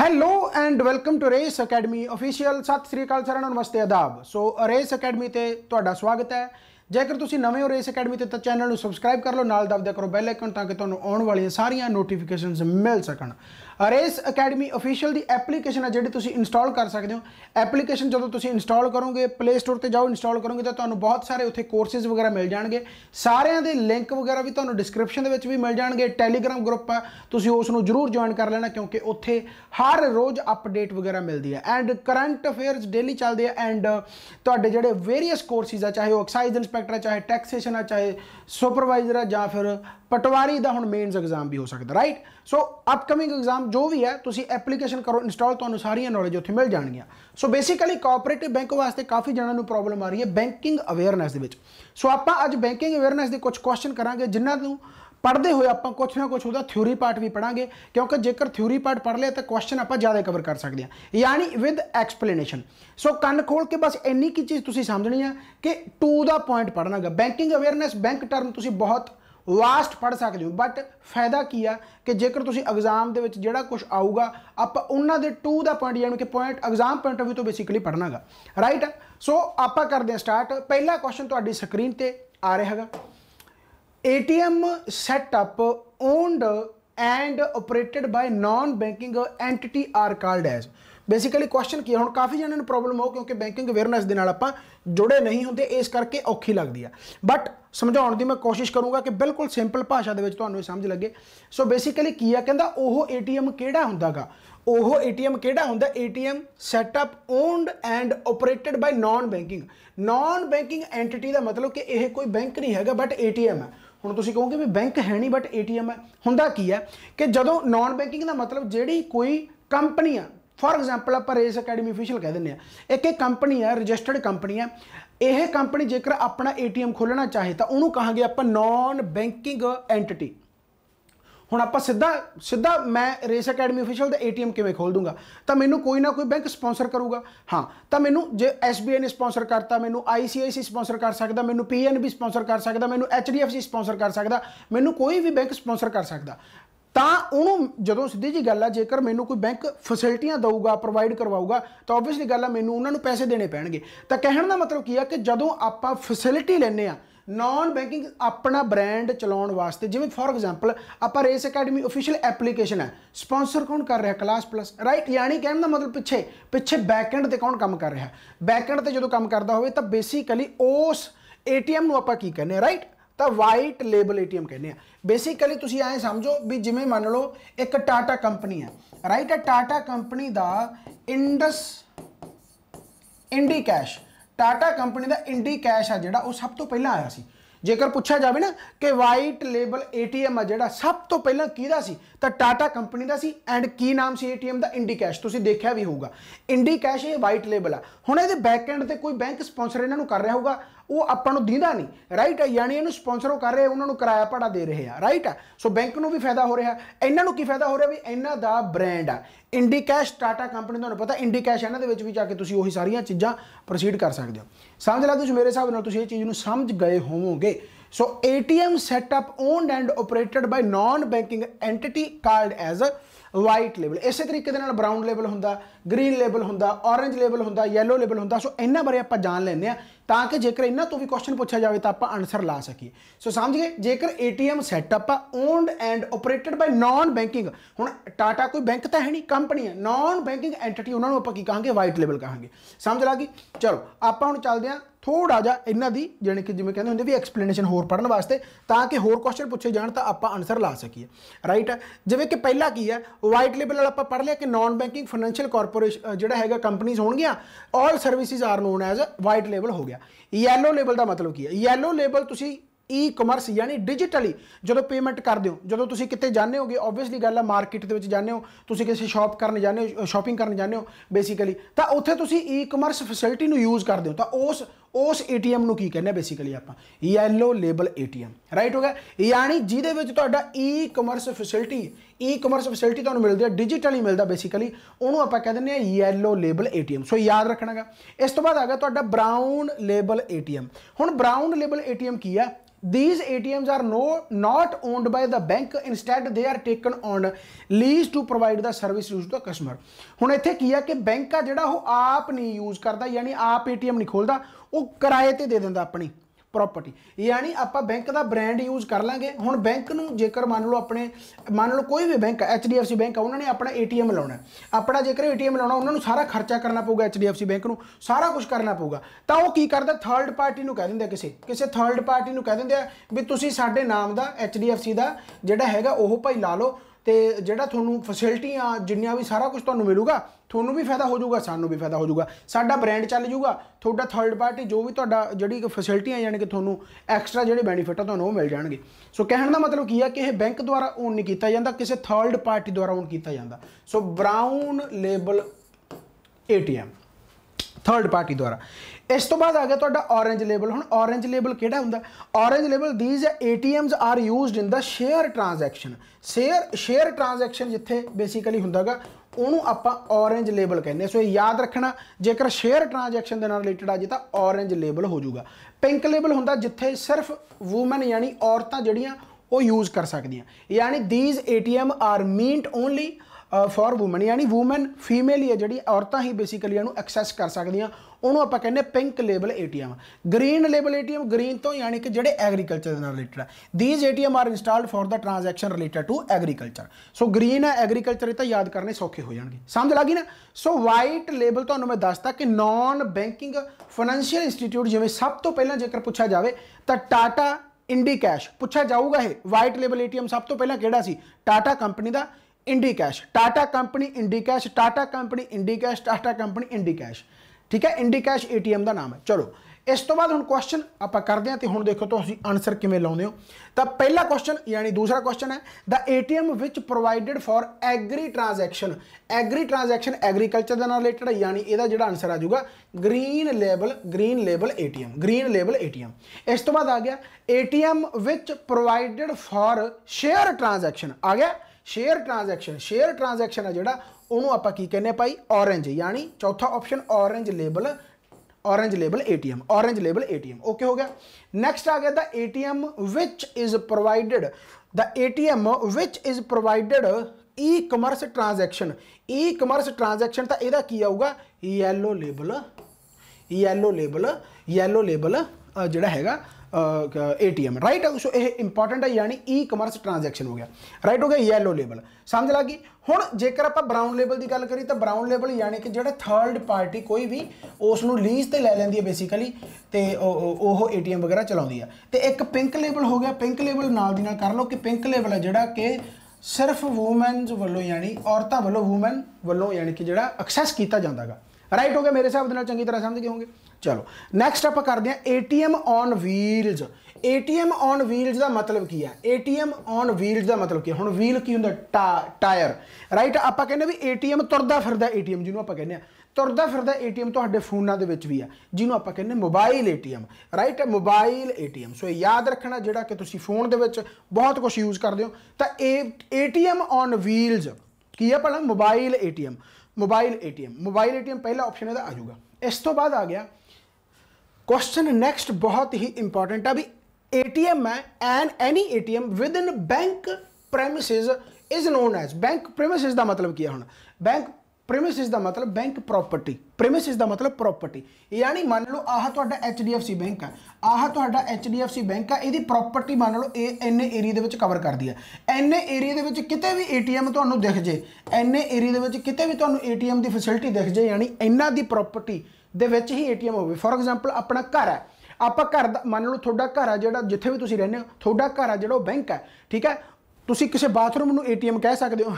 hello and welcome to Race academy Official Sat Sri ਅਕਾਲ ਸਾਰਿਆਂ ਨੂੰ ਨਮਸਤੇ ਆਦਾਬ ਸੋ race academy ਤੇ ਤੁਹਾਡਾ ਸਵਾਗਤ ਹੈ ਜੇਕਰ ਤੁਸੀਂ ਨਵੇਂ ਹੋ ਰੇਸ ਅਕੈਡਮੀ ਤੇ ਤਾਂ ਚੈਨਲ ਨੂੰ ਸਬਸਕ੍ਰਾਈਬ ਕਰ ਲਓ ਨਾਲ ਦਬਦੇ ਕਰੋ ਬੈਲ ਆਈਕਨ ਤਾਂ ਕਿ ਤੁਹਾਨੂੰ ਆਉਣ ਵਾਲੀਆਂ ਸਾਰੀਆਂ ਨੋਟੀਫਿਕੇਸ਼ਨਸ ਮਿਲ ਸਕਣ ਰੇਸ ਅਕੈਡਮੀ ਅਫੀਸ਼ੀਅਲ ਦੀ ਐਪਲੀਕੇਸ਼ਨ ਹੈ ਜਿਹੜੀ ਤੁਸੀਂ ਇੰਸਟਾਲ ਕਰ ਸਕਦੇ ਹੋ ਐਪਲੀਕੇਸ਼ਨ ਜਦੋਂ ਤੁਸੀਂ ਇੰਸਟਾਲ ਕਰੋਗੇ ਪਲੇ ਸਟੋਰ ਤੇ ਜਾਓ ਇੰਸਟਾਲ ਕਰੋਗੇ ਤਾਂ ਤੁਹਾਨੂੰ ਬਹੁਤ ਸਾਰੇ ਉੱਥੇ ਕੋਰਸਿਸ ਵਗੈਰਾ ਮਿਲ ਜਾਣਗੇ ਸਾਰਿਆਂ ਦੇ ਲਿੰਕ ਵਗੈਰਾ ਵੀ ਤੁਹਾਨੂੰ ਡਿਸਕ੍ਰਿਪਸ਼ਨ ਦੇ ਵਿੱਚ ਵੀ ਮਿਲ ਜਾਣਗੇ ਟੈਲੀਗ੍ਰam ਗਰੁੱਪ ਆ ਤੁਸੀਂ ਉਸ ਨੂੰ ਜਰੂਰ ਜੁਆਇਨ ਕਰ ਲੈਣਾ ਕਿਉਂਕਿ ਉੱਥੇ ਹਰ ਰੋਜ਼ ਅਪਡੇਟ ਵਗੈਰਾ ਮਿਲਦੀ ਹੈ ਐਂਡ ਕਰੰਟ ਅਫੇਅਰਸ ਡੇਲੀ ਚੱਲਦੇ ਆ ਐਂਡ ਤੁਹਾਡੇ ਜਿਹੜੇ ਵੇਰੀਅਸ ਕੋਰਸਿਸ ਆ ਚਾਹੇ ਉਹ ਐਕਸਾਈਜ਼ ਇਨਸਪੈਕਟਰ ਚਾਹੇ ਟੈਕਸੇਸ਼ਨ ਆ ਚਾਹੇ ਸੁਪਰਵਾਈਜ਼ਰ ਆ ਜਾਂ ਫਿਰ ਪਟਵਾਰੀ ਦਾ ਹੁਣ ਮੇਨਸ ਐਗਜ਼ਾਮ ਵੀ ਹੋ ਸਕਦਾ ਰਾਈਟ ਸੋ ਅਪਕਮਿੰਗ ਐਗਜ਼ਾਮ ਜੋ ਵੀ ਹੈ ਤੁਸੀਂ ਐਪਲੀਕੇਸ਼ਨ ਕਰੋ ਇੰਸਟਾਲ ਤੁਹਾਨੂੰ ਸਾਰੀਆਂ ਨੌਲੇਜ ਉੱਥੇ ਮਿਲ ਜਾਣਗੀਆਂ ਸੋ ਬੇਸਿਕਲੀ ਕੋਆਪਰੇਟਿਵ ਬੈਂਕ ਵਾਸਤੇ ਕਾਫੀ ਜਣਾਂ ਨੂੰ ਪ੍ਰੋਬਲਮ ਆ ਰਹੀ ਹੈ ਬੈਂਕਿੰਗ ਅਵੇਅਰਨੈਸ ਦੇ ਵਿੱਚ ਸੋ ਆਪਾਂ ਅੱਜ ਬੈਂਕਿੰਗ ਅਵੇਅਰਨੈਸ ਦੇ ਕੁਝ ਕੁਐਸਚਨ ਕਰਾਂਗੇ ਜਿਨ੍ਹਾਂ ਨੂੰ ਪੜਦੇ ਹੋਏ ਆਪਾਂ ਕੁਝ ਨਾ ਕੁਝ ਉਹਦਾ ਥਿਉਰੀ ਪਾਰਟ ਵੀ ਪੜਾਂਗੇ ਕਿਉਂਕਿ ਜੇਕਰ ਥਿਉਰੀ ਪਾਰਟ ਪੜ ਲਿਆ ਤਾਂ ਕੁਐਸਚਨ ਆਪਾਂ ਜ਼ਿਆਦਾ ਕਵਰ ਕਰ ਸਕਦੇ ਹਾਂ ਯਾਨੀ ਵਿਦ ਐਕਸਪਲੇਨੇਸ਼ਨ ਸੋ ਕੰਨ ਖੋਲ ਕੇ ਬਸ ਇੰਨੀ ਕੀ ਚੀਜ਼ ਤੁਸੀਂ ਸਮਝਣੀ ਹੈ ਕਿ ਟੂ ਦਾ ਪੁਆਇੰਟ ਪੜਨਾਗਾ ਬੈਂਕਿੰਗ ਅਵੇਅਰਨੈਸ ਬੈਂਕ ਟਰਮ ਤੁਸੀਂ ਬਹੁਤ ਲਾਸਟ ਪੜ ਸਕਦੇ ਹੋ ਬਟ ਫਾਇਦਾ ਕੀ ਆ ਕਿ ਜੇਕਰ ਤੁਸੀਂ ਐਗਜ਼ਾਮ ਦੇ ਵਿੱਚ ਜਿਹੜਾ ਕੁਝ ਆਊਗਾ ਆਪਾਂ ਉਹਨਾਂ ਦੇ ਟੂ ਦਾ ਪੁਆਇੰਟ ਯਾਨੀ ਕਿ point exam point of View ਤੋਂ ਬੇਸਿਕਲੀ ਪੜਨਾਗਾ ਰਾਈਟ ਸੋ ਆਪਾਂ ਕਰਦੇ ਹਾਂ ਸਟਾਰਟ ਪਹਿਲਾ ਕੁਐਸਚਨ ਤੁਹਾਡੀ ਸਕਰੀਨ ਤੇ ਆ ਰਿਹਾ ਹੈਗਾ ATM setup owned and operated by non banking entity are called as basically question ਕੀ ਹੈ ਹੁਣ ਕਾਫੀ ਜਣਿਆਂ ਨੂੰ ਪ੍ਰੋਬਲਮ ਹੋ ਕਿਉਂਕਿ ਬੈਂਕਿੰਗ ਅਵੇਅਰਨੈਸ ਦੇ ਨਾਲ ਆਪਾਂ ਜੁੜੇ ਨਹੀਂ ਹੁੰਦੇ ਇਸ ਕਰਕੇ ਔਖੀ ਲੱਗਦੀ ਆ ਬਟ ਸਮਝਾਉਣ ਦੀ ਮੈਂ ਕੋਸ਼ਿਸ਼ ਕਰੂੰਗਾ ਕਿ ਬਿਲਕੁਲ ਸਿੰਪਲ ਭਾਸ਼ਾ ਦੇ ਵਿੱਚ ਤੁਹਾਨੂੰ ਇਹ ਸਮਝ ਲੱਗੇ ਸੋ ਬੇਸਿਕਲੀ ਕੀ ਆ ਕਹਿੰਦਾ ਉਹ ਏਟੀਐਮ ਕਿਹੜਾ ਹੁੰਦਾਗਾ ਉਹ ਏਟੀਐਮ ਕਿਹੜਾ ਹੁੰਦਾ ATM set up owned and operated by non banking non banking entity ਦਾ ਮਤਲਬ ਕਿ ਇਹ ਕੋਈ ਬੈਂਕ ਨਹੀਂ ਹੈਗਾ ਬਟ ਏਟੀਐਮ ਹੈ ਹੁਣ ਤੁਸੀਂ ਕਹੋਗੇ ਵੀ ਬੈਂਕ ਹੈ ਨਹੀਂ ਬਟ ਏਟੀਐਮ ਹੈ ਹੁੰਦਾ ਕੀ ਹੈ ਕਿ ਜਦੋਂ ਨਾਨ ਬੈਂਕਿੰਗ ਦਾ ਮਤਲਬ ਜਿਹੜੀ ਕੋਈ ਕੰਪਨੀ ਆ ਫੋਰ ਐਗਜ਼ਾਮਪਲ ਆਪਾਂ ਰੇਸ ਅਕੈਡਮੀ ਅਫੀਸ਼ੀਅਲ ਕਹਿ ਦਿੰਦੇ ਆ ਇੱਕ ਇਹ ਕੰਪਨੀ ਆ ਰਜਿਸਟਰਡ ਕੰਪਨੀ ਆ ਇਹ ਕੰਪਨੀ ਜੇਕਰ ਆਪਣਾ ਏਟੀਐਮ ਖੋਲਣਾ ਚਾਹੇ ਤਾਂ ਉਹਨੂੰ ਕਹਾਂਗੇ ਆਪਾਂ ਨਾਨ ਬੈਂਕਿੰਗ ਐਂਟੀਟੀ ਹੁਣ ਆਪਾਂ ਸਿੱਧਾ ਸਿੱਧਾ ਮੈਂ ਰੇਸ ਅਕੈਡਮੀ ਅਫੀਸ਼ੀਅਲ ਦਾ ਏਟੀਐਮ ਕਿਵੇਂ ਖੋਲ ਦੂੰਗਾ ਤਾਂ ਮੈਨੂੰ ਕੋਈ ਨਾ ਕੋਈ ਬੈਂਕ ਸਪਾਂਸਰ ਕਰੂਗਾ ਹਾਂ ਤਾਂ ਮੈਨੂੰ ਜੇ ਐਸਬੀਆਈ ਨੇ ਸਪਾਂਸਰ ਕਰਤਾ ਮੈਨੂੰ ਆਈਸੀਆਈਸੀ ਸਪਾਂਸਰ ਕਰ ਸਕਦਾ ਮੈਨੂੰ ਪੀਐਨਬੀ ਸਪਾਂਸਰ ਕਰ ਸਕਦਾ ਮੈਨੂੰ ਐਚਡੀਐਫਸੀ ਸਪਾਂਸਰ ਕਰ ਸਕਦਾ ਮੈਨੂੰ ਕੋਈ ਵੀ ਬੈਂਕ ਸਪਾਂਸਰ ਕਰ ਸਕਦਾ ਤਾਂ ਉਹਨੂੰ ਜਦੋਂ ਸਿੱਧੀ ਜੀ ਗੱਲ ਆ ਜੇਕਰ ਮੈਨੂੰ ਕੋਈ ਬੈਂਕ ਫੈਸਿਲਿਟੀਆਂ ਦਊਗਾ ਪ੍ਰੋਵਾਈਡ ਕਰਵਾਊਗਾ ਤਾਂ ਆਬਵੀਅਸਲੀ ਗੱਲ ਆ ਮੈਨੂੰ ਉਹਨਾਂ ਨੂੰ ਪੈਸੇ ਦੇਣੇ ਪੈਣਗੇ ਤਾਂ ਕਹਿਣ ਦਾ ਮਤਲਬ ਕੀ ਆ ਕਿ ਜਦੋਂ ਆਪਾਂ ਫੈਸਿਲਿਟੀ ਲੈਨੇ ਆ ਨਾਨ ਬੈਂਕਿੰਗ ਆਪਣਾ ਬ੍ਰਾਂਡ ਚਲਾਉਣ ਵਾਸਤੇ ਜਿਵੇਂ ਫੋਰ ਐਗਜ਼ਾਮਪਲ ਆਪਾਂ ਰੇਸ ਅਕੈਡਮੀ ਅਫੀਸ਼ੀਅਲ ਐਪਲੀਕੇਸ਼ਨ ਹੈ ਸਪான்ਸਰ ਕੌਣ ਕਰ ਰਿਹਾ ਕਲਾਸ ਪਲੱਸ ਰਾਈਟ ਯਾਨੀ ਕਹਿਣ ਦਾ ਮਤਲਬ ਪਿੱਛੇ ਪਿੱਛੇ ਬੈਕਐਂਡ ਤੇ ਕੌਣ ਕੰਮ ਕਰ ਰਿਹਾ ਬੈਕਐਂਡ ਤੇ ਜਦੋਂ ਕੰਮ ਕਰਦਾ ਹੋਵੇ ਤਾਂ ਬੇਸਿਕਲੀ ਉਸ ਏਟੀਐਮ ਨੂੰ ਆਪਾਂ ਕੀ ਕਹਿੰਦੇ ਰਾਈਟ ਤਾਂ ਵਾਈਟ ਲੇਬਲ ਏਟੀਐਮ ਕਹਿੰਦੇ ਆ ਬੇਸਿਕਲੀ ਤੁਸੀਂ ਐਂ ਸਮਝੋ ਵੀ ਜਿਵੇਂ ਮੰਨ ਲਓ ਇੱਕ ਟਾਟਾ ਕੰਪਨੀ ਹੈ ਰਾਈਟ ਹੈ ਟਾਟਾ ਕੰਪਨੀ ਦਾ ਇੰਡਸ ਇੰਡੀ ਕੈਸ਼ ਟਾਟਾ ਕੰਪਨੀ ਦਾ ਇੰਡੀ ਕੈਸ਼ ਆ ਜਿਹੜਾ ਉਹ ਸਭ ਤੋਂ ਪਹਿਲਾਂ ਆਇਆ ਸੀ ਜੇਕਰ ਪੁੱਛਿਆ ਜਾਵੇ ਨਾ ਕਿ ਵਾਈਟ ਲੇਬਲ ਏਟੀਐਮ ਆ ਜਿਹੜਾ ਸਭ ਤੋਂ ਪਹਿਲਾਂ ਕਿਹਦਾ ਸੀ ਤਾਂ ਟਾਟਾ ਕੰਪਨੀ ਦਾ ਸੀ ਐਂਡ ਕੀ ਨਾਮ ਸੀ ਏਟੀਐਮ ਦਾ ਇੰਡੀ ਕੈਸ਼ ਤੁਸੀਂ ਦੇਖਿਆ ਵੀ ਹੋਊਗਾ ਇੰਡੀ ਕੈਸ਼ ਇਹ ਵਾਈਟ ਲੇਬਲ ਆ ਹੁਣ ਇਹਦੇ ਬੈਕਐਂਡ ਤੇ ਕੋਈ ਬੈਂਕ ਸਪਾਂਸਰ ਇਹਨਾਂ ਨੂੰ ਕਰ ਰਿਹਾ ਹੋਊਗਾ ਉਹ ਆਪਾਂ ਨੂੰ ਦਿੰਦਾ ਨਹੀਂ ਰਾਈਟ ਹੈ ਯਾਨੀ ਇਹਨੂੰ ਸਪਾਂਸਰੋ ਕਰ ਰਹੇ ਉਹਨਾਂ ਨੂੰ ਕਿਰਾਇਆ ਭਾੜਾ ਦੇ ਰਹੇ ਆ ਰਾਈਟ ਹੈ ਸੋ ਬੈਂਕ ਨੂੰ ਵੀ ਫਾਇਦਾ ਹੋ ਰਿਹਾ ਇਹਨਾਂ ਨੂੰ ਕੀ ਫਾਇਦਾ ਹੋ ਰਿਹਾ ਵੀ ਇਹਨਾਂ ਦਾ ਬ੍ਰਾਂਡ ਆ ਇੰਡੀ ਕੈਸ਼ ਟਾਟਾ ਕੰਪਨੀ ਤੁਹਾਨੂੰ ਪਤਾ ਇੰਡੀ ਕੈਸ਼ ਇਹਨਾਂ ਦੇ ਵਿੱਚ ਵੀ ਜਾ ਕੇ ਤੁਸੀਂ ਉਹੀ ਸਾਰੀਆਂ ਚੀਜ਼ਾਂ ਪ੍ਰੋਸੀਡ ਕਰ ਸਕਦੇ ਹੋ ਸਮਝ ਲਾ ਤੁਸੀਂ ਮੇਰੇ ਹਿਸਾਬ ਨਾਲ ਤੁਸੀਂ ਇਹ ਚੀਜ਼ ਨੂੰ ਸਮਝ ਗਏ ਹੋਵੋਗੇ so ATM setup owned and operated by non banking entity called as a white label ਇਸੇ ਤਰੀਕੇ ਦੇ ਨਾਲ ਬਰਾਊਨ ਲੇਬਲ ਹੁੰਦਾ ਗ੍ਰੀਨ ਲੇਬਲ ਹੁੰਦਾ ਔਰੇਂਜ ਲੇਬਲ ਹੁੰਦਾ ਯੈਲੋ ਲੇਬਲ ਹੁੰਦਾ ਸੋ ਇਹਨਾਂ ਬਾਰੇ ਆਪਾਂ ਜਾਣ ਲੈਂਦੇ ਆ ਤਾਂ ਕਿ ਜੇਕਰ ਇਹਨਾਂ ਤੋਂ ਵੀ ਕੁਐਸਚਨ ਪੁੱਛਿਆ ਜਾਵੇ ਤਾਂ ਆਪਾਂ ਆਨਸਰ ਲਾ ਸਕੀਏ ਸੋ ਸਮਝ ਗਏ ਜੇਕਰ ਏਟੀਐਮ ਸੈਟਅਪ ਆ owned and operated by non banking ਹੁਣ ਟਾਟਾ ਕੋਈ ਬੈਂਕ ਤਾਂ ਹੈ ਨਹੀਂ ਕੰਪਨੀ ਹੈ ਨਾਨ ਬੈਂਕਿੰਗ ਐਂਟੀਟੀ ਉਹਨਾਂ ਨੂੰ ਆਪਾਂ ਕੀ ਕਹਾਂਗੇ ਵਾਈਟ ਲੇਬਲ ਕਹਾਂਗੇ ਸਮਝ ਲਾ ਗਈ ਚਲੋ ਆਪਾਂ ਹੁਣ ਚੱਲਦੇ ਆ ਥੋੜਾ ਜਿਹਾ ਇਹਨਾਂ ਦੀ ਜਾਨੀ ਕਿ ਜਿਵੇਂ ਕਹਿੰਦੇ ਹੁੰਦੇ ਵੀ ਐਕਸਪਲੇਨੇਸ਼ਨ ਹੋਰ ਪੜਨ ਵਾਸਤੇ ਤਾਂ ਕਿ ਹੋਰ ਕੁਐਸਚਨ ਪੁੱਛੇ ਜਾਣ ਤਾਂ ਆਪਾਂ ਆਨਸਰ ਲਾ ਸਕੀਏ ਰਾਈਟ ਜਿਵੇਂ ਕਿ ਪਹਿਲਾ ਕੀ ਹੈ ਵਾਈਟ ਲੇਬਲ ਆਪਾਂ ਪੜ ਲਿਆ ਕਿ ਨਾਨ ਬੈਂਕਿੰਗ ਫਾਈਨੈਂਸ਼ੀਅਲ ਕਾਰਪੋਰੇਸ਼ਨ ਜਿਹੜਾ ਹੈਗਾ ਕੰਪਨੀਆਂ ਹੋਣਗੀਆਂ all services are known as white label ਹੋ ਗਿਆ ਯੈਲੋ ਲੇਬਲ ਦਾ ਮਤਲਬ ਕੀ ਹੈ ਯੈਲੋ ਲੇਬਲ ਤੁਸੀਂ ਈ-ਕਮਰਸ ਯਾਨੀ ਡਿਜੀਟਲੀ ਜਦੋਂ ਪੇਮੈਂਟ ਕਰਦੇ ਹੋ ਜਦੋਂ ਤੁਸੀਂ ਕਿਤੇ ਜਾਂਦੇ ਹੋਗੇ ਆਬਵੀਅਸਲੀ ਗੱਲ ਹੈ ਮਾਰਕੀਟ ਦੇ ਵਿੱਚ ਜਾਂਦੇ ਹੋ ਤੁਸੀਂ ਕਿਸੇ ਸ਼ਾਪ ਕਰਨ ਜਾਂਦੇ ਹੋ ਸ਼ਾਪਿੰਗ ਕਰਨ ਜਾਂਦੇ ਹੋ ਬੇਸਿਕਲੀ ਤਾਂ ਉੱਥੇ ਤੁਸੀਂ ਈ-ਕਮਰਸ ਫੈਸਿਲਿਟੀ ਨੂੰ ਯੂਜ਼ ਕਰਦੇ ਹੋ ਤਾਂ ਉਸ ਉਸ ਏਟੀਐਮ ਨੂੰ ਕੀ ਕਹਿੰਦੇ ਬੇਸਿਕਲੀ ਆਪਾਂ ਯੈਲੋ ਲੇਬਲ ਏਟੀਐਮ ਰਾਈਟ ਹੋ ਗਿਆ ਯਾਨੀ ਜਿਹਦੇ ਵਿੱਚ ਤੁਹਾਡਾ ਈ-ਕਮਰਸ ਫੈਸਿਲਿਟੀ ਈ-ਕਮਰਸ ਫੈਸਿਲਿਟੀ ਤੁਹਾਨੂੰ ਮਿਲਦੀ ਹੈ ਡਿਜੀਟਲੀ ਮਿਲਦਾ ਬੇਸਿਕਲੀ ਉਹਨੂੰ ਆਪਾਂ ਕਹਿ ਦਿੰਦੇ ਆ ਯੈਲੋ ਲੇਬਲ ਏਟੀਐਮ ਸੋ ਯਾਦ ਰੱਖਣਾਗਾ ਇਸ ਤੋਂ ਬਾਅਦ ਆ ਗਿਆ ਤੁਹਾਡਾ ਬ੍ਰਾਊਨ ਲੇਬਲ ਏਟੀਐਮ ਹੁਣ ਬ੍ਰਾਊਨ ਲੇਬਲ ਏਟੀਐਮ ਕੀ ਆ these ATMs are no, not owned by the bank instead they are taken on lease to provide the service to the customer hun ਇੱਥੇ ਕੀ hai ke bank ka jehda ho aap ਨਹੀਂ use karda yani aap ATM ਨਹੀਂ kholda oh kiraye te de denda apni property ਯਾਨੀ ਆਪਾਂ bank ਦਾ brand use ਕਰ ਲਾਂਗੇ ਹੁਣ bank ਨੂੰ ਜੇਕਰ ਮੰਨ ਲਓ ਆਪਣੇ ਮੰਨ ਲਓ ਕੋਈ ਵੀ ਬੈਂਕ HDFC ਬੈਂਕ ਆ ਉਹਨਾਂ ਨੇ ਆਪਣਾ ATM ਲਾਉਣਾ ਆਪਣਾ ਜੇਕਰ ATM ਲਾਉਣਾ ਉਹਨਾਂ ਨੂੰ ਸਾਰਾ ਖਰਚਾ ਕਰਨਾ ਪਊਗਾ HDFC ਬੈਂਕ ਨੂੰ ਸਾਰਾ ਕੁਝ ਕਰਨਾ ਪਊਗਾ ਤਾਂ ਉਹ ਕੀ ਕਰਦਾ ਥਰਡ ਪਾਰਟੀ ਨੂੰ ਕਹਿ ਦਿੰਦਾ ਕਿਸੇ ਕਿਸੇ ਥਰਡ ਪਾਰਟੀ ਨੂੰ ਕਹਿ ਦਿੰਦੇ ਆ ਵੀ ਤੁਸੀਂ ਸਾਡੇ ਨਾਮ ਦਾ HDFC ਦਾ ਜਿਹੜਾ ਹੈਗਾ ਉਹ ਭਾਈ ਲਾ ਲਓ ਤੇ ਜਿਹੜਾ ਤੁਹਾਨੂੰ ਫੈਸਿਲਿਟੀਆਂ ਜਿੰਨੀਆਂ ਵੀ ਸਾਰਾ ਕੁਝ ਤੁਹਾਨੂੰ ਮਿਲੂਗਾ ਤੁਹਾਨੂੰ ਵੀ ਫਾਇਦਾ ਹੋ ਜਾਊਗਾ ਸਾਨੂੰ ਵੀ ਫਾਇਦਾ ਹੋ ਜਾਊਗਾ ਸਾਡਾ ਬ੍ਰਾਂਡ ਚੱਲ ਜਾਊਗਾ ਤੁਹਾਡਾ ਥਰਡ ਪਾਰਟੀ ਜੋ ਵੀ ਤੁਹਾਡਾ ਜਿਹੜੀ ਫੈਸਿਲਿਟੀਆਂ ਯਾਨੀ ਕਿ ਤੁਹਾਨੂੰ ਐਕਸਟਰਾ ਜਿਹੜੇ ਬੈਨੀਫਿਟ ਆ ਤੁਹਾਨੂੰ ਉਹ ਮਿਲ ਜਾਣਗੇ ਸੋ ਕਹਿਣ ਦਾ ਮਤਲਬ ਕੀ ਆ ਕਿ ਇਹ ਬੈਂਕ ਦੁਆਰਾ ਓਨ ਨਹੀਂ ਕੀਤਾ ਜਾਂਦਾ ਕਿਸੇ ਥਰਡ ਪਾਰਟੀ ਦੁਆਰਾ ਓਨ ਕੀਤਾ ਜਾਂਦਾ so brown label ATM third party ਦੁਆਰਾ ਇਸ ਤੋਂ ਬਾਅਦ ਆ ਗਿਆ ਤੁਹਾਡਾ ਔਰੇਂਜ ਲੇਬਲ ਹੁਣ ਔਰੇਂਜ ਲੇਬਲ ਕਿਹੜਾ ਹੁੰਦਾ orange label these ATMs are used in the share transaction share share transaction ਜਿੱਥੇ ਬੇਸਿਕਲੀ ਹੁੰਦਾਗਾ ਉਹਨੂੰ ਆਪਾਂ ਔਰੇਂਜ ਲੇਬਲ ਕਹਿੰਦੇ ਸੋ ਇਹ ਯਾਦ ਰੱਖਣਾ ਜੇਕਰ ਸ਼ੇਅਰ ਟ੍ਰਾਂਜੈਕਸ਼ਨ ਦੇ ਨਾਲ ਰਿਲੇਟਡ ਆ ਜੇ ਤਾਂ ਔਰੇਂਜ ਲੇਬਲ ਹੋ ਜਾਊਗਾ ਪਿੰਕ ਲੇਬਲ ਹੁੰਦਾ ਜਿੱਥੇ ਸਿਰਫ ਔਮਨ ਯਾਨੀ ਔਰਤਾਂ ਜਿਹੜੀਆਂ ਉਹ ਯੂਜ਼ ਕਰ ਸਕਦੀਆਂ ਯਾਨੀ these ATM are meant only for women ਯਾਨੀ ਔਮਨ ਫੀਮੇਲ ਹੀ ਜਿਹੜੀ ਔਰਤਾਂ ਹੀ ਬੇਸਿਕਲੀ ਇਹਨੂੰ ਐਕਸੈਸ ਕਰ ਸਕਦੀਆਂ ਉਹਨੂੰ ਆਪਾਂ ਕਹਿੰਦੇ pink label ATM green label ATM green ਤੋਂ ਯਾਨੀ ਕਿ ਜਿਹੜੇ ਐਗਰੀਕਲਚਰ ਦੇ ਨਾਲ ਰਿਲੇਟਡ ਹੈ these ATM are installed for the transaction related to agriculture so green ਹੈ ਐਗਰੀਕਲਚਰ ਇਹ ਤਾਂ ਯਾਦ ਕਰਨੇ ਸੌਖੇ ਹੋ ਜਾਣਗੇ ਸਮਝ ਲੱਗੀ ਨਾ ਸੋ ਵਾਈਟ ਲੇਬਲ ਤੁਹਾਨੂੰ ਮੈਂ ਦੱਸਤਾ ਕਿ ਨਾਨ ਬੈਂਕਿੰਗ ਫਾਈਨੈਂਸ਼ੀਅਲ ਇੰਸਟੀਟਿਊਟ ਜਿਵੇਂ ਸਭ ਤੋਂ ਪਹਿਲਾਂ ਜੇਕਰ ਪੁੱਛਿਆ ਜਾਵੇ ਤਾਂ ਟਾਟਾ ਇੰਡੀ ਕੈਸ਼ ਪੁੱਛਿਆ ਜਾਊਗਾ ਇਹ ਵਾਈਟ ਲੇਬਲ ਏਟੀਐਮ ਸਭ ਤੋਂ ਪਹਿਲਾਂ ਕਿਹੜਾ ਸੀ ਟਾਟਾ ਕੰਪਨੀ ਦਾ Indicash Tata company Indicash Tata company Indicash Tata company Indicash ਠੀਕ ਹੈ ਇੰਡੀਕੈਸ਼ ਏਟੀਐਮ ਦਾ ਨਾਮ ਹੈ ਚਲੋ ਇਸ ਤੋਂ ਬਾਅਦ ਹੁਣ ਕੁਐਸਚਨ ਆਪਾਂ ਕਰਦੇ ਹਾਂ ਤੇ ਹੁਣ ਦੇਖੋ ਤੁਸੀਂ ਆਨਸਰ ਕਿਵੇਂ ਲਾਉਂਦੇ ਹੋ ਤਾਂ ਪਹਿਲਾ ਕੁਐਸਚਨ ਯਾਨੀ ਦੂਸਰਾ ਕੁਐਸਚਨ ਹੈ the ATM which provided for agri transaction agri transaction agriculture ਦੇ ਨਾਲ ਰਿਲੇਟਡ ਹੈ ਯਾਨੀ ਇਹਦਾ ਜਿਹੜਾ ਆਨਸਰ ਆ ਜਾਊਗਾ green label green label ATM green label ATM ਇਸ ਤੋਂ ਬਾਅਦ ਆ ਗਿਆ ATM which provided for share transaction ਆ ਗਿਆ ਸ਼ੇਅਰ ਟ੍ਰਾਂਜੈਕਸ਼ਨ ਸ਼ੇਅਰ ਟ੍ਰਾਂਜੈਕਸ਼ਨ ਹੈ ਜਿਹੜਾ ਉਹਨੂੰ ਆਪਾਂ ਕੀ ਕਹਿੰਦੇ ਆ ਭਾਈ ਔਰੇਂਜ ਯਾਨੀ ਚੌਥਾ option orange label orange label ATM orange label ATM okay ਹੋ ਗਿਆ ਨੈਕਸਟ ਆ ਗਿਆ ਦਾ ATM which is provided the ATM which is provided e-commerce transaction e-commerce transaction ਤਾਂ ਇਹਦਾ ਕੀ ਆਊਗਾ yellow label yellow label yellow label ਜਿਹੜਾ ਹੈਗਾ ਏਟੀਐਮ ਰਾਈਟ ਸੋ ਇਹ ਇੰਪੋਰਟੈਂਟ ਹੈ ਯਾਨੀ ਈ ਕਮਰਸ ਟ੍ਰਾਂਜੈਕਸ਼ਨ ਹੋ ਗਿਆ ਰਾਈਟ ਹੋ ਗਿਆ ਯੈਲੋ ਲੇਬਲ ਸਮਝ ਲਾ ਗਈ ਹੁਣ ਜੇਕਰ ਆਪਾਂ ਬ੍ਰਾਊਨ ਲੇਬਲ ਦੀ ਗੱਲ ਕਰੀ ਤਾਂ ਬ੍ਰਾਊਨ ਲੇਬਲ ਯਾਨੀ ਕਿ ਜਿਹੜਾ ਥਰਡ ਪਾਰਟੀ ਕੋਈ ਵੀ ਉਸ ਨੂੰ ਲੀਜ਼ ਤੇ ਲੈ ਲੈਂਦੀ ਹੈ ਬੇਸਿਕਲੀ ਤੇ ਉਹ ਏਟੀਐਮ ਵਗੈਰਾ ਚਲਾਉਂਦੀ ਆ ਤੇ ਇੱਕ ਪਿੰਕ ਲੇਬਲ ਹੋ ਗਿਆ ਪਿੰਕ ਲੇਬਲ ਨਾਲ ਦੀ ਨਾਲ ਕਰ ਲਓ ਕਿ ਪਿੰਕ ਲੇਬਲ ਹੈ ਜਿਹੜਾ ਕਿ ਸਿਰਫ ਔਮਨਸ ਵੱਲੋਂ ਯਾਨੀ ਔਰਤਾਂ ਵੱਲੋਂ ਔਮਨ ਵੱਲੋਂ ਯਾਨੀ ਕਿ ਜਿਹੜਾ ਐਕਸੈਸ ਕੀਤਾ ਜਾਂਦਾਗਾ ਰਾਈਟ ਹੋ ਗਿਆ ਮੇਰੇ ਹਿਸਾਬ ਦੇ ਨਾਲ ਚੰਗੀ ਤਰ੍ਹਾਂ ਸਮਝ ਗਏ ਹੋਗੇ ਚਲੋ ਨੈਕਸਟ ਆਪਾਂ ਕਰਦੇ ਆ ATM on wheels ATM on wheels ਦਾ ਮਤਲਬ ਕੀ ਹੈ ਏਟੀਐਮ ਔਨ ਵੀਲਸ ਦਾ ਮਤਲਬ ਕੀ ਹੈ ਹੁਣ ਵੀਲ ਕੀ ਹੁੰਦਾ ਟਾਇਰ ਰਾਈਟ ਆਪਾਂ ਕਹਿੰਦੇ ਵੀ ਏਟੀਐਮ ਤੁਰਦਾ ਫਿਰਦਾ ਏਟੀਐਮ ਜਿਹਨੂੰ ਆਪਾਂ ਕਹਿੰਦੇ ਆ ਤੁਰਦਾ ਫਿਰਦਾ ਏਟੀਐਮ ਤੁਹਾਡੇ ਫੋਨਾਂ ਦੇ ਵਿੱਚ ਵੀ ਆ ਜਿਹਨੂੰ ਆਪਾਂ ਕਹਿੰਦੇ mobile ATM right mobile ATM so ਯਾਦ ਰੱਖਣਾ ਜਿਹੜਾ ਕਿ ਤੁਸੀਂ ਫੋਨ ਦੇ ਵਿੱਚ ਬਹੁਤ ਕੁਝ ਯੂਜ਼ ਕਰਦੇ ਹੋ ਤਾਂ ਏਟੀਐਮ ਔਨ ਵੀਲਸ ਕੀ ਆ ਭਲਾ mobile ATM mobile ATM mobile ATM ਪਹਿਲਾ ਆਪਸ਼ਨ ਇਹਦਾ ਆ ਜਾਊਗਾ ਇਸ ਤੋਂ ਬਾਅਦ ਆ ਗਿਆ ਕੁਐਸਚਨ ਨੈਕਸਟ ਬਹੁਤ ਹੀ ਇੰਪੋਰਟੈਂਟ ਆ ਵੀ ਏਟੀਐਮ ਹੈ an any ATM within bank premises is known as bank premises ਦਾ ਮਤਲਬ ਕੀ ਹੈ ਹੁਣ ਬੈਂਕ ਪ੍ਰੀਮਿਸਿਸ ਦਾ ਮਤਲਬ ਬੈਂਕ ਪ੍ਰਾਪਰਟੀ ਪ੍ਰੀਮਿਸਿਸ ਦਾ ਮਤਲਬ ਪ੍ਰਾਪਰਟੀ ਯਾਨੀ ਮੰਨ ਲਓ ਆਹ ਤੁਹਾਡਾ HDFC ਬੈਂਕ ਆ ਆਹ ਤੁਹਾਡਾ HDFC ਬੈਂਕ ਆ ਇਹਦੀ ਪ੍ਰਾਪਰਟੀ ਮੰਨ ਲਓ ਇਹ ਐਨੇ ਏਰੀਆ ਦੇ ਵਿੱਚ ਕਵਰ ਕਰਦੀ ਹੈ ਐਨੇ ਏਰੀਆ ਦੇ ਵਿੱਚ ਕਿਤੇ ਵੀ ATM ਤੁਹਾਨੂੰ ਦਿਖ ਜੇ ਐਨੇ ਏਰੀਆ ਦੇ ਵਿੱਚ ਕਿਤੇ ਵੀ ਤੁਹਾਨੂੰ ATM ਦੀ ਫੈਸਿਲਿਟੀ ਦਿਖ ਜੇ ਯਾਨੀ ਇਹਨਾਂ ਦੀ ਪ੍ਰਾਪਰਟੀ ਦੇ ਵਿੱਚ ਹੀ ATM ਹੋਵੇ ਫੋਰ ਐਗਜ਼ਾਮਪਲ ਆਪਣਾ ਘਰ ਹੈ ਆਪਾਂ ਘਰ ਦਾ ਮੰਨ ਲਓ ਤੁਹਾਡਾ ਘਰ ਆ ਜਿਹੜਾ ਜਿੱਥੇ ਵੀ ਤੁਸੀਂ ਰਹਿੰਦੇ ਹੋ ਤੁਹਾਡਾ ਘਰ ਆ ਜਿਹੜਾ ਉਹ ਬੈਂਕ ਹੈ ਠੀਕ ਹੈ ਤੁਸੀਂ ਕਿਸੇ ਬਾਥਰੂਮ ਨੂੰ ਏਟੀਐਮ ਕਹਿ ਸਕਦੇ ਹੋ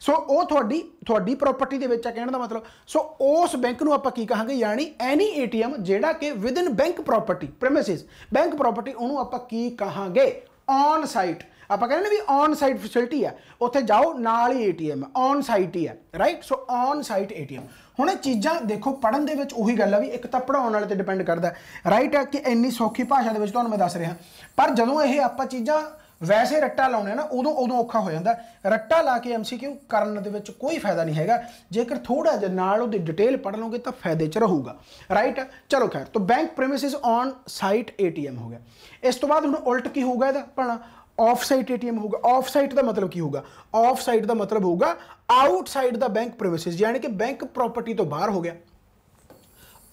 ਸੋ ਉਹ ਤੁਹਾਡੀ ਤੁਹਾਡੀ ਪ੍ਰਾਪਰਟੀ ਦੇ ਵਿੱਚ ਆ ਕਹਿਣ ਦਾ ਮਤਲਬ ਸੋ ਉਸ ਬੈਂਕ ਨੂੰ ਆਪਾਂ ਕੀ ਕਹਾਂਗੇ ਯਾਨੀ ਐਨੀ ਏਟੀਐਮ ਜਿਹੜਾ ਕਿ within bank property premises bank property ਉਹਨੂੰ ਆਪਾਂ ਕੀ ਕਹਾਂਗੇ ਔਨ ਸਾਈਟ ਆਪਾਂ ਕਹਿੰਦੇ ਨੇ ਵੀ ਔਨ ਸਾਈਟ ਫੈਸਿਲਿਟੀ ਆ ਉੱਥੇ ਜਾਓ ਨਾਲ ਹੀ ਏਟੀਐਮ ਔਨ ਸਾਈਟ ਹੀ ਆ right so on site ATM ਹੁਣ ਇਹ ਚੀਜ਼ਾਂ ਦੇਖੋ ਪੜਨ ਦੇ ਵਿੱਚ ਉਹੀ ਗੱਲ ਆ ਵੀ ਇੱਕ ਤਾਂ ਪੜਾਉਣ ਵਾਲੇ ਤੇ ਡਿਪੈਂਡ ਕਰਦਾ ਰਾਈਟ ਆ ਕਿ ਇੰਨੀ ਸੌਖੀ ਭਾਸ਼ਾ ਦੇ ਵਿੱਚ ਤੁਹਾਨੂੰ ਮੈਂ ਦੱਸ ਰਿਹਾ ਪਰ ਜਦੋਂ ਇਹ ਆਪਾਂ ਚੀਜ਼ਾਂ ਵੈਸੇ ਰੱਟਾ ਲਾਉਣੇ ਨਾ ਉਦੋਂ ਉਦੋਂ ਔਖਾ ਹੋ ਜਾਂਦਾ ਰੱਟਾ ਲਾ ਕੇ ਐਮਸੀਕਿਊ ਕਰਨ ਦੇ ਵਿੱਚ ਕੋਈ ਫਾਇਦਾ ਨਹੀਂ ਹੈਗਾ ਜੇਕਰ ਥੋੜਾ ਜਿਹਾ ਨਾਲ ਉਹਦੀ ਡਿਟੇਲ ਪੜ ਲਓਗੇ ਤਾਂ ਫਾਇਦੇ 'ਚ ਰਹੂਗਾ ਰਾਈਟ ਚਲੋ ਖੈਰ ਤਾਂ bank premises on site ATM ਹੋ ਗਿਆ ਇਸ ਤੋਂ ਬਾਅਦ ਹੁਣ ਉਲਟ ਕੀ ਹੋਊਗਾ ਇਹਦਾ ਭਣਾ ਆਫ ਸਾਈਟ ਏਟੀਐਮ ਹੋਊਗਾ ਆਫ ਸਾਈਟ ਦਾ ਮਤਲਬ ਕੀ ਹੋਊਗਾ ਆਫ ਸਾਈਟ ਦਾ ਮਤਲਬ ਹੋਊਗਾ ਆਊਟਸਾਈਡ ਦਾ ਬੈਂਕ ਪ੍ਰੀਮਿਸਿਸ ਯਾਨੀ ਕਿ ਬੈਂਕ ਪ੍ਰਾਪਰਟੀ ਤੋਂ ਬਾਹਰ ਹੋ ਗਿਆ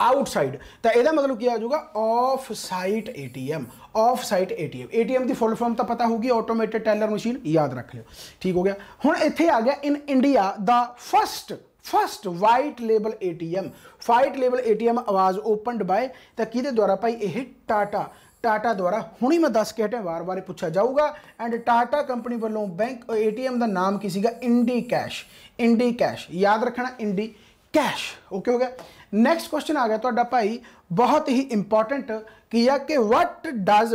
ਆਊਟਸਾਈਡ ਤਾਂ ਇਹਦਾ ਮਤਲਬ ਕੀ ਆ ਜਾਊਗਾ off site ATM off site ATM ATM ਦੀ ਫੁੱਲ ਫਾਰਮ ਤਾਂ ਪਤਾ ਹੋਊਗੀ ਆਟੋਮੇਟਿਡ ਟੈਲਰ ਮਸ਼ੀਨ ਯਾਦ ਰੱਖ ਲਿਓ ਠੀਕ ਹੋ ਗਿਆ ਹੁਣ ਇੱਥੇ ਆ ਗਿਆ ਇਨ ਇੰਡੀਆ ਦਾ first first white label ATM white label ATM was opened by ਤਾਂ ਕਿਹਦੇ ਦੁਆਰਾ ਭਾਈ ਇਹ ਟਾਟਾ ਟਾਟਾ ਦੁਆਰਾ ਹੁਣੀ ਮੈਂ ਦੱਸ ਕੇ ਹਟਿਆ ਵਾਰ-ਵਾਰ ਪੁੱਛਿਆ ਜਾਊਗਾ ਐਂਡ ਟਾਟਾ ਕੰਪਨੀ ਵੱਲੋਂ ਬੈਂਕ ਏਟੀਐਮ ਦਾ ਨਾਮ ਕੀ ਸੀਗਾ ਇੰਡੀ ਕੈਸ਼ ਇੰਡੀ ਕੈਸ਼ ਯਾਦ ਰੱਖਣਾ ਇੰਡੀ ਕੈਸ਼ ਓਕੇ ਹੋ ਗਿਆ ਨੈਕਸਟ ਕੁਐਸਚਨ ਆ ਗਿਆ ਤੁਹਾਡਾ ਭਾਈ ਬਹੁਤ ਹੀ ਇੰਪੋਰਟੈਂਟ ਕੀ ਆ ਕਿ what does